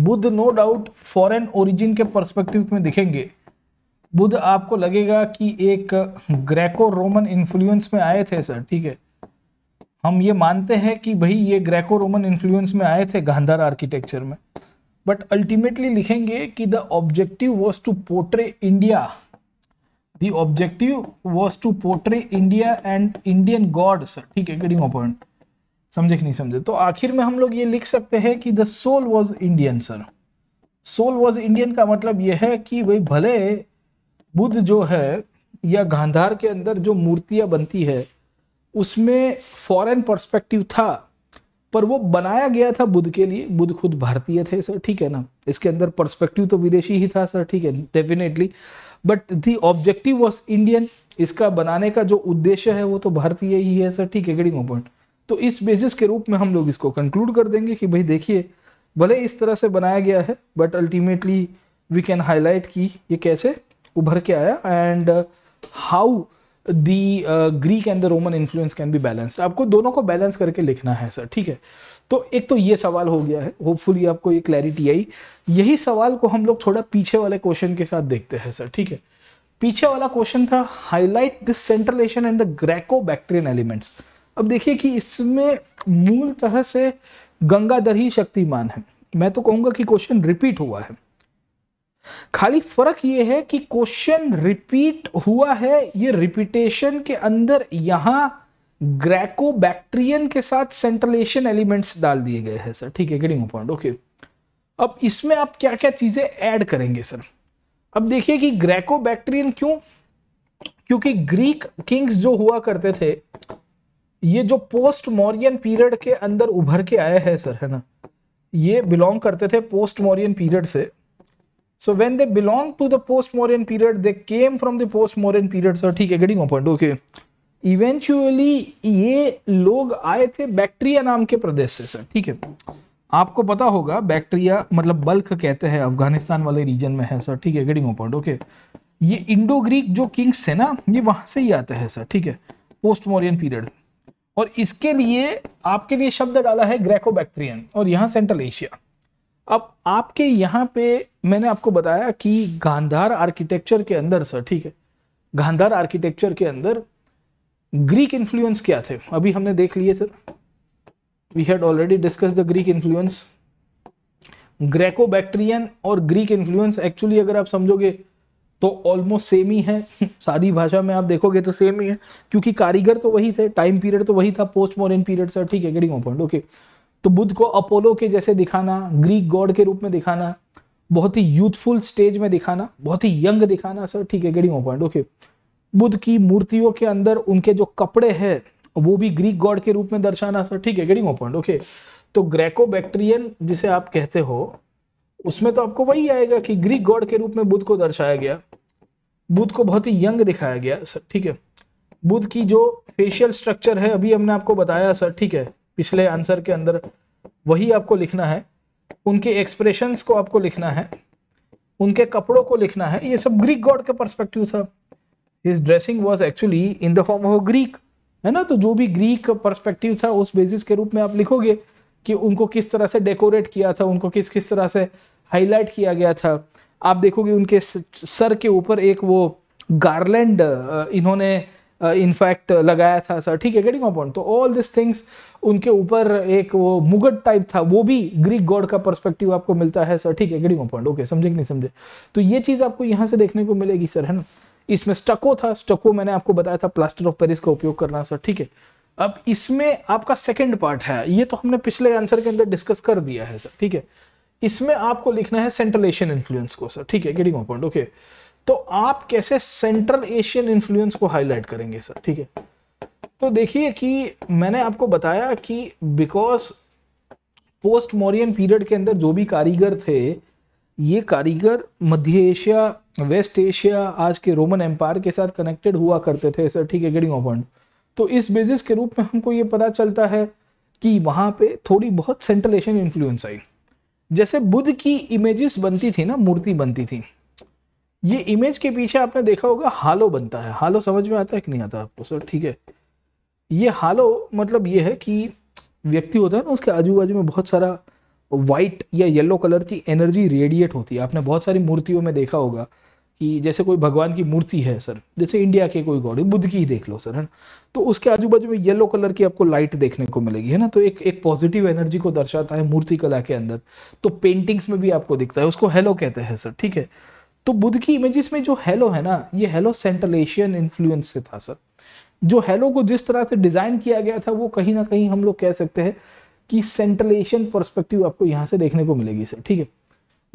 Buddha no doubt foreign origin के पर्सपेक्टिव में दिखेंगे बुद्ध आपको लगेगा कि एक ग्रेको रोमन इन्फ्लुएंस में आए थे सर ठीक है हम ये मानते हैं कि भाई ये ग्रेको रोमन इन्फ्लुएंस में आए थे गांधार आर्किटेक्चर में बट अल्टीमेटली लिखेंगे कि the objective was to portray India the objective was to portray India and Indian god sir ठीक है गेटिंग पॉइंट समझे कि नहीं समझे तो आखिर में हम लोग ये लिख सकते हैं कि the soul was Indian sir soul was Indian का मतलब यह है कि भाई भले बुद्ध जो है या गांधार के अंदर जो मूर्तियां बनती है उसमें फॉरेन पर्सपेक्टिव था पर वो बनाया गया था बुद्ध के लिए बुद्ध खुद भारतीय थे सर ठीक है ना इसके अंदर पर्सपेक्टिव तो विदेशी ही था सर ठीक है definitely but the objective was Indian इसका बनाने का जो उद्देश्य है वो तो भारतीय ही है सर ठीक है गड़ी पॉइंट तो इस बेसिस के रूप में हम लोग इसको कंक्लूड कर देंगे कि भाई देखिए भले इस तरह से बनाया गया है but ultimately we can highlight कि ये कैसे उभर के आया and how the Greek and the Roman influence can be balanced आपको दोनों को बैलेंस करके लिखना है सर ठीक है तो एक तो ये सवाल हो गया है होपफुली आपको ये क्लैरिटी आई यही सवाल को हम लोग थोड़ा पीछे वाले क्वेश्चन के साथ देखते हैं सर ठीक है पीछे वाला क्वेश्चन था highlight this central Asian and the Greco Bactrian elements अब देखिए कि इसमें मूल तरह से गंगाधर ही शक्तिमान है मैं तो कहूँगा कि क्वेश्चन रिपीट हुआ है खाली फर्क ये है कि क्वेश्चन रिपीट हुआ है ये रिपीटेशन के अंदर यहाँ बैक्टीरियन के साथ सेंट्रलेशन एलिमेंट्स डाल दिए गए हैं सर ठीक है गेटिंग पॉइंट ओके अब इसमें आप क्या क्या चीज़ें ऐड करेंगे सर अब देखिए कि बैक्टीरियन क्यों क्योंकि ग्रीक किंग्स जो हुआ करते थे ये जो पोस्ट मॉरियन पीरियड के अंदर उभर के आए हैं सर है ना ये बिलोंग करते थे पोस्ट मॉरियन पीरियड से So when they belong to the post-Mauryan period, they came from the post-Mauryan period. So theek hai getting my point. Okay. Eventually ये लोग आए थे बैक्टीरिया नाम के प्रदेश से सर ठीक है आपको पता होगा बैक्टीरिया मतलब बल्ख कहते हैं अफगानिस्तान वाले रीजन में है सर ठीक है गेटिंग पॉइंट ओके ये इंडो ग्रीक जो किंग्स थे ना ये वहां से ही आते हैं सर ठीक है पोस्ट मॉरियन पीरियड और इसके लिए आपके लिए शब्द डाला है ग्रेको बैक्टीरियन और यहाँ सेंट्रल एशिया अब आपके यहाँ पे मैंने आपको बताया कि गांधार आर्किटेक्चर के अंदर सर ठीक है गांधार आर्किटेक्चर के अंदर ग्रीक इन्फ्लुएंस क्या थे अभी हमने देख लिए sir we had already discuss the Greek influence Greco Bactrian और ग्रीक इन्फ्लुएंस एक्चुअली अगर आप समझोगे तो ऑलमोस्ट सेम ही है सारी भाषा में आप देखोगे तो सेम ही है क्योंकि कारीगर तो वही थे टाइम पीरियड तो वही था पोस्ट मॉडर्न पीरियड सर ठीक है गेटिंग पॉइंट ओके तो बुद्ध को अपोलो के जैसे दिखाना ग्रीक गॉड के रूप में दिखाना बहुत ही यूथफुल स्टेज में दिखाना बहुत ही यंग दिखाना सर ठीक है getting my point okay Buddha की मूर्तियों के अंदर उनके जो कपड़े हैं वो भी ग्रीक गॉड के रूप में दर्शाना सर ठीक है गेटिंग मो पॉइंट ओके तो ग्रेको बैक्टेरियन जिसे आप कहते हो उसमें तो आपको वही आएगा कि ग्रीक गॉड के रूप में बुद्ध को दर्शाया गया बुद्ध को बहुत ही यंग दिखाया गया सर ठीक है बुद्ध की जो फेशियल स्ट्रक्चर है अभी हमने आपको बताया सर ठीक है पिछले आंसर के अंदर वही आपको लिखना है उनके एक्सप्रेशंस को आपको लिखना है उनके कपड़ों को लिखना है ये सब ग्रीक गॉड के परस्पेक्टिव था his dressing was actually in the form of a Greek है ना तो जो भी ग्रीक परस्पेक्टिव था उस बेसिस के रूप में आप लिखोगे कि उनको किस तरह से डेकोरेट किया था उनको किस किस तरह से हाईलाइट किया गया था आप देखोगे उनके सर के ऊपर एक वो गार्लैंड इन्होंने इनफैक्ट uh, लगाया था सर ठीक है गेटिंग कंपाउंड तो ऑल दिस थिंग्स उनके ऊपर एक वो मुगट टाइप था वो भी ग्रीक गॉड का पर्सपेक्टिव आपको मिलता है सर ठीक है गेटिंग कंपाउंड ओके समझे कि नहीं समझे तो ये चीज़ आपको यहाँ से देखने को मिलेगी सर है ना इसमें स्टको था स्टको मैंने आपको बताया था प्लास्टर ऑफ पेरिस का उपयोग करना सर ठीक है अब इसमें आपका सेकेंड पार्ट है ये तो हमने पिछले आंसर के अंदर डिस्कस कर दिया है सर ठीक है इसमें आपको लिखना है सेंट्रलेशन इन्फ्लुएंस को सर ठीक है गेटिंग कंपाउंड ओके okay. तो आप कैसे सेंट्रल एशियन इन्फ्लुएंस को हाईलाइट करेंगे सर ठीक है तो देखिए कि मैंने आपको बताया कि बिकॉज पोस्ट मॉरियन पीरियड के अंदर जो भी कारीगर थे ये कारीगर मध्य एशिया वेस्ट एशिया आज के रोमन एम्पायर के साथ कनेक्टेड हुआ करते थे सर ठीक है गेटिंग ऑफ तो इस बेसिस के रूप में हमको ये पता चलता है कि वहाँ पे थोड़ी बहुत सेंट्रल एशियन इन्फ्लुएंस आई जैसे बुद्ध की इमेजेस बनती थी ना मूर्ति बनती थी ये इमेज के पीछे आपने देखा होगा हालो बनता है हालो समझ में आता है कि नहीं आता आपको सर ठीक है ये हालो मतलब ये है कि व्यक्ति होता है ना उसके आजू बाजू में बहुत सारा वाइट या येलो कलर की एनर्जी रेडिएट होती है आपने बहुत सारी मूर्तियों में देखा होगा कि जैसे कोई भगवान की मूर्ति है सर जैसे इंडिया के कोई गॉड बुद्ध की ही देख लो सर है ना तो उसके आजू बाजू में येलो कलर की आपको लाइट देखने को मिलेगी है ना तो एक एक पॉजिटिव एनर्जी को दर्शाता है मूर्ति कला के अंदर तो पेंटिंग्स में भी आपको दिखता है उसको हेलो कहते हैं सर ठीक है तो बुद्ध की इमेजेस में जो हेलो है ना ये हेलो सेंट्रल एशियन इन्फ्लुएंस से था सर जो हेलो को जिस तरह से डिज़ाइन किया गया था वो कहीं ना कहीं हम लोग कह सकते हैं कि सेंट्रल एशियन परस्पेक्टिव आपको यहाँ से देखने को मिलेगी सर ठीक है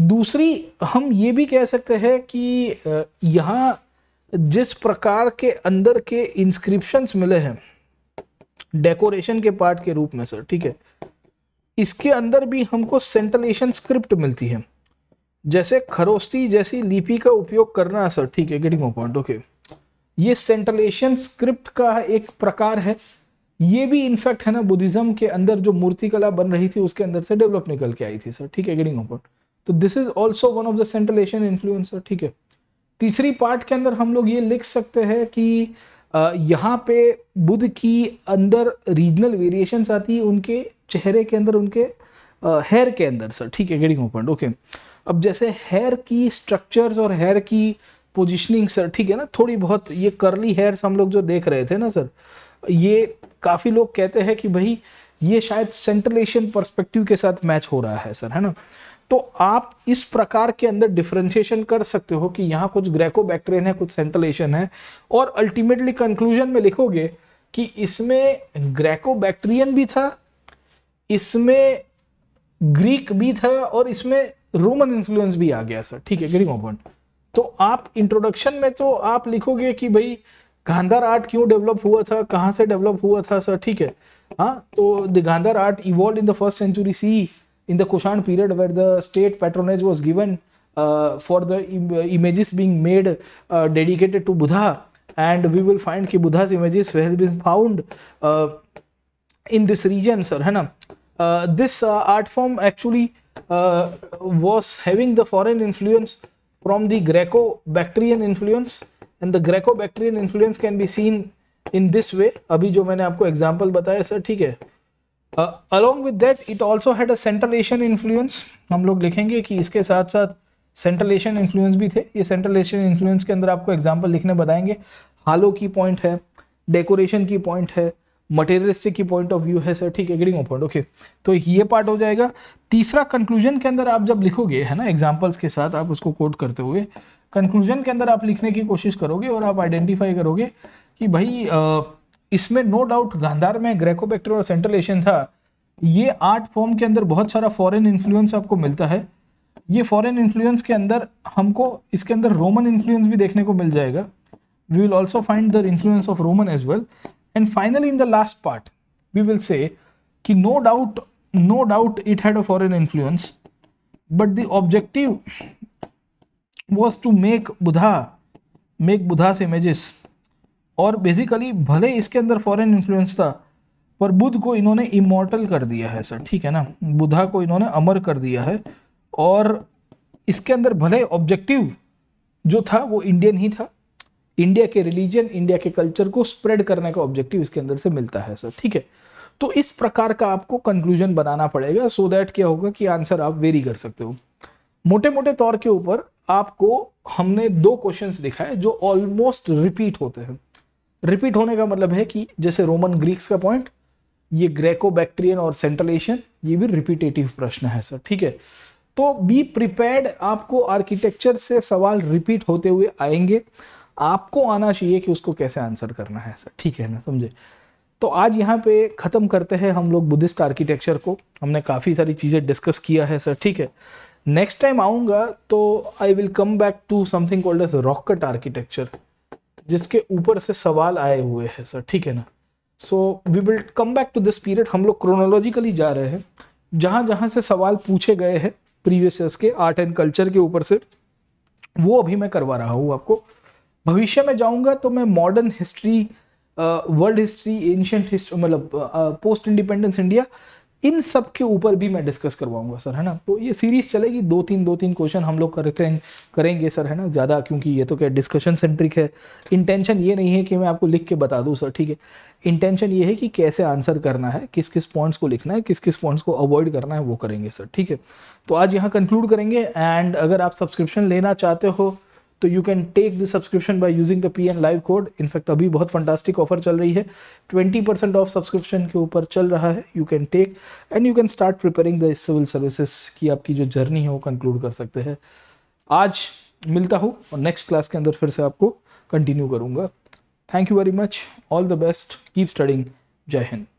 दूसरी हम ये भी कह सकते हैं कि यहाँ जिस प्रकार के अंदर के इंस्क्रिप्शंस मिले हैं डेकोरेशन के पार्ट के रूप में सर ठीक है इसके अंदर भी हमको सेंट्रल एशियन स्क्रिप्ट मिलती है जैसे खरोस्ती जैसी लिपि का उपयोग करना सर ठीक है गेटिंग पॉइंट ओके ये सेंट्रलेशन स्क्रिप्ट का एक प्रकार है ये भी इनफैक्ट है ना बुद्धिज्म के अंदर जो मूर्तिकला बन रही थी उसके अंदर से डेवलप निकल के आई थी सर ठीक है गेटिंग पॉइंट तो this is also one of the central Asian influence ठीक है तीसरी पार्ट के अंदर हम लोग ये लिख सकते हैं कि यहाँ पे बुद्ध की अंदर रीजनल वेरिएशंस आती है उनके चेहरे के अंदर उनके हेयर के अंदर सर ठीक है गेटिंग पॉइंट ओके अब जैसे हेयर की स्ट्रक्चर्स और हेयर की पोजिशनिंग सर ठीक है ना थोड़ी बहुत ये करली हेयर्स हम लोग जो देख रहे थे ना सर ये काफ़ी लोग कहते हैं कि भाई ये शायद एशियन परस्पेक्टिव के साथ मैच हो रहा है सर है ना तो आप इस प्रकार के अंदर डिफ्रेंशिएशन कर सकते हो कि यहाँ कुछ ग्रेको बैक्टेरियन है कुछ सेंट्रल एशियन है और अल्टीमेटली कंक्लूजन में लिखोगे कि इसमें ग्रेको बैक्टेरियन भी था इसमें ग्रीक भी था और इसमें रोमन इन्फ्लुएंस भी आ गया सर ठीक है गेटिंग मोहन तो आप इंट्रोडक्शन में तो आप लिखोगे कि भाई गांधार आर्ट क्यों डेवलप हुआ था कहाँ से डेवलप हुआ था सर ठीक है हाँ तो the Gandhara art evolve in the first century C in the Kushan period where the state patronage was given for the images being made dedicated to Buddha and we will find कि Buddha's images well been found in this region sir है ना this art form actually uh, was having the foreign influence from the Greco-Bactrian influence and the Greco-Bactrian influence can be seen in this way अभी जो मैंने आपको example बताया sir ठीक है along with that it also had a central Asian influence हम लोग लिखेंगे कि इसके साथ साथ सेंट्रल एशियन इन्फ्लुएंस भी थे ये सेंट्रल एशियन इन्फ्लुएंस के अंदर आपको एग्जाम्पल लिखने बताएंगे हालो की पॉइंट है डेकोरेशन की पॉइंट है मटेरियलिस्टिक की पॉइंट ऑफ व्यू है सर ठीक है पॉइंट ओके तो ये पार्ट हो जाएगा तीसरा कंक्लूजन के अंदर आप जब लिखोगे है ना एग्जाम्पल्स के साथ आप उसको कोट करते हुए कंक्लूजन के अंदर आप लिखने की कोशिश करोगे और आप आइडेंटिफाई करोगे कि भाई इसमें नो डाउट गांधार में ग्रेकोबैक्टर और सेंट्रल एशियन था ये आर्ट फॉर्म के अंदर बहुत सारा फॉरेन इन्फ्लुएंस आपको मिलता है ये फॉरेन इन्फ्लुएंस के अंदर हमको इसके अंदर रोमन इन्फ्लुएंस भी देखने को मिल जाएगा we will also find the influence of Roman as well And finally, in the last part, we will say, ki no doubt, no doubt it had a foreign influence, but the objective was to make Buddha, make Buddha's images. और basically भले इसके अंदर foreign influence था पर बुद्ध को इन्होंने immortal कर दिया है सर ठीक है ना बुद्धा को इन्होंने अमर कर दिया है और इसके अंदर भले ऑब्जेक्टिव जो था वो इंडियन ही था इंडिया के रिलीजन इंडिया के कल्चर को स्प्रेड करने का ऑब्जेक्टिव इसके अंदर से मिलता है सर ठीक है तो इस प्रकार का आपको कंक्लूजन बनाना पड़ेगा सो so दैट क्या होगा कि आंसर आप वेरी कर सकते हो मोटे मोटे तौर के ऊपर आपको हमने दो क्वेश्चंस दिखाए जो ऑलमोस्ट रिपीट होते हैं रिपीट होने का मतलब है कि जैसे रोमन ग्रीक्स का पॉइंट ये ग्रेको बैक्टीरियन और सेंट्रल एशियन ये भी रिपीटेटिव प्रश्न है सर ठीक है तो बी प्रिपेयर्ड आपको आर्किटेक्चर से सवाल रिपीट होते हुए आएंगे आपको आना चाहिए कि उसको कैसे आंसर करना है ऐसा ठीक है ना समझे तो आज यहाँ पे ख़त्म करते हैं हम लोग बुद्धिस्ट आर्किटेक्चर को हमने काफ़ी सारी चीज़ें डिस्कस किया है सर ठीक है नेक्स्ट टाइम आऊँगा तो I will come back to something called as rock cut architecture जिसके ऊपर से सवाल आए हुए हैं सर ठीक है ना so we will come back to this period हम लोग क्रोनोलॉजिकली जा रहे हैं जहाँ जहाँ से सवाल पूछे गए हैं प्रीवियस ईयर्स के आर्ट एंड कल्चर के ऊपर से वो अभी मैं करवा रहा हूँ आपको भविष्य में जाऊँगा तो मैं modern history world history ancient history मतलब पोस्ट इंडिपेंडेंस इंडिया इन सब के ऊपर भी मैं डिस्कस करवाऊंगा सर है ना तो ये सीरीज चलेगी दो तीन दो तीन क्वेश्चन हम लोग करते हैं करेंगे सर है ना ज़्यादा क्योंकि ये तो क्या डिस्कशन सेंट्रिक है इंटेंशन ये नहीं है कि मैं आपको लिख के बता दूँ सर ठीक है इंटेंशन ये है कि कैसे आंसर करना है किस किस पॉइंट्स को लिखना है किस किस पॉइंट्स को अवॉइड करना है वो करेंगे सर ठीक है तो आज यहाँ कंक्लूड करेंगे एंड अगर आप सब्सक्रिप्शन लेना चाहते हो तो you can take this subscription by using the P N live code in fact अभी बहुत फंटास्टिक ऑफर चल रही है ट्वेंटी परसेंट ऑफ सब्सक्रिप्शन के ऊपर चल रहा है you can take and you can start preparing the civil services की आपकी जो जर्नी है वो कंक्लूड कर सकते हैं आज मिलता हूँ और नेक्स्ट क्लास के अंदर फिर से आपको कंटिन्यू करूँगा thank you very much all the best keep studying जय हिंद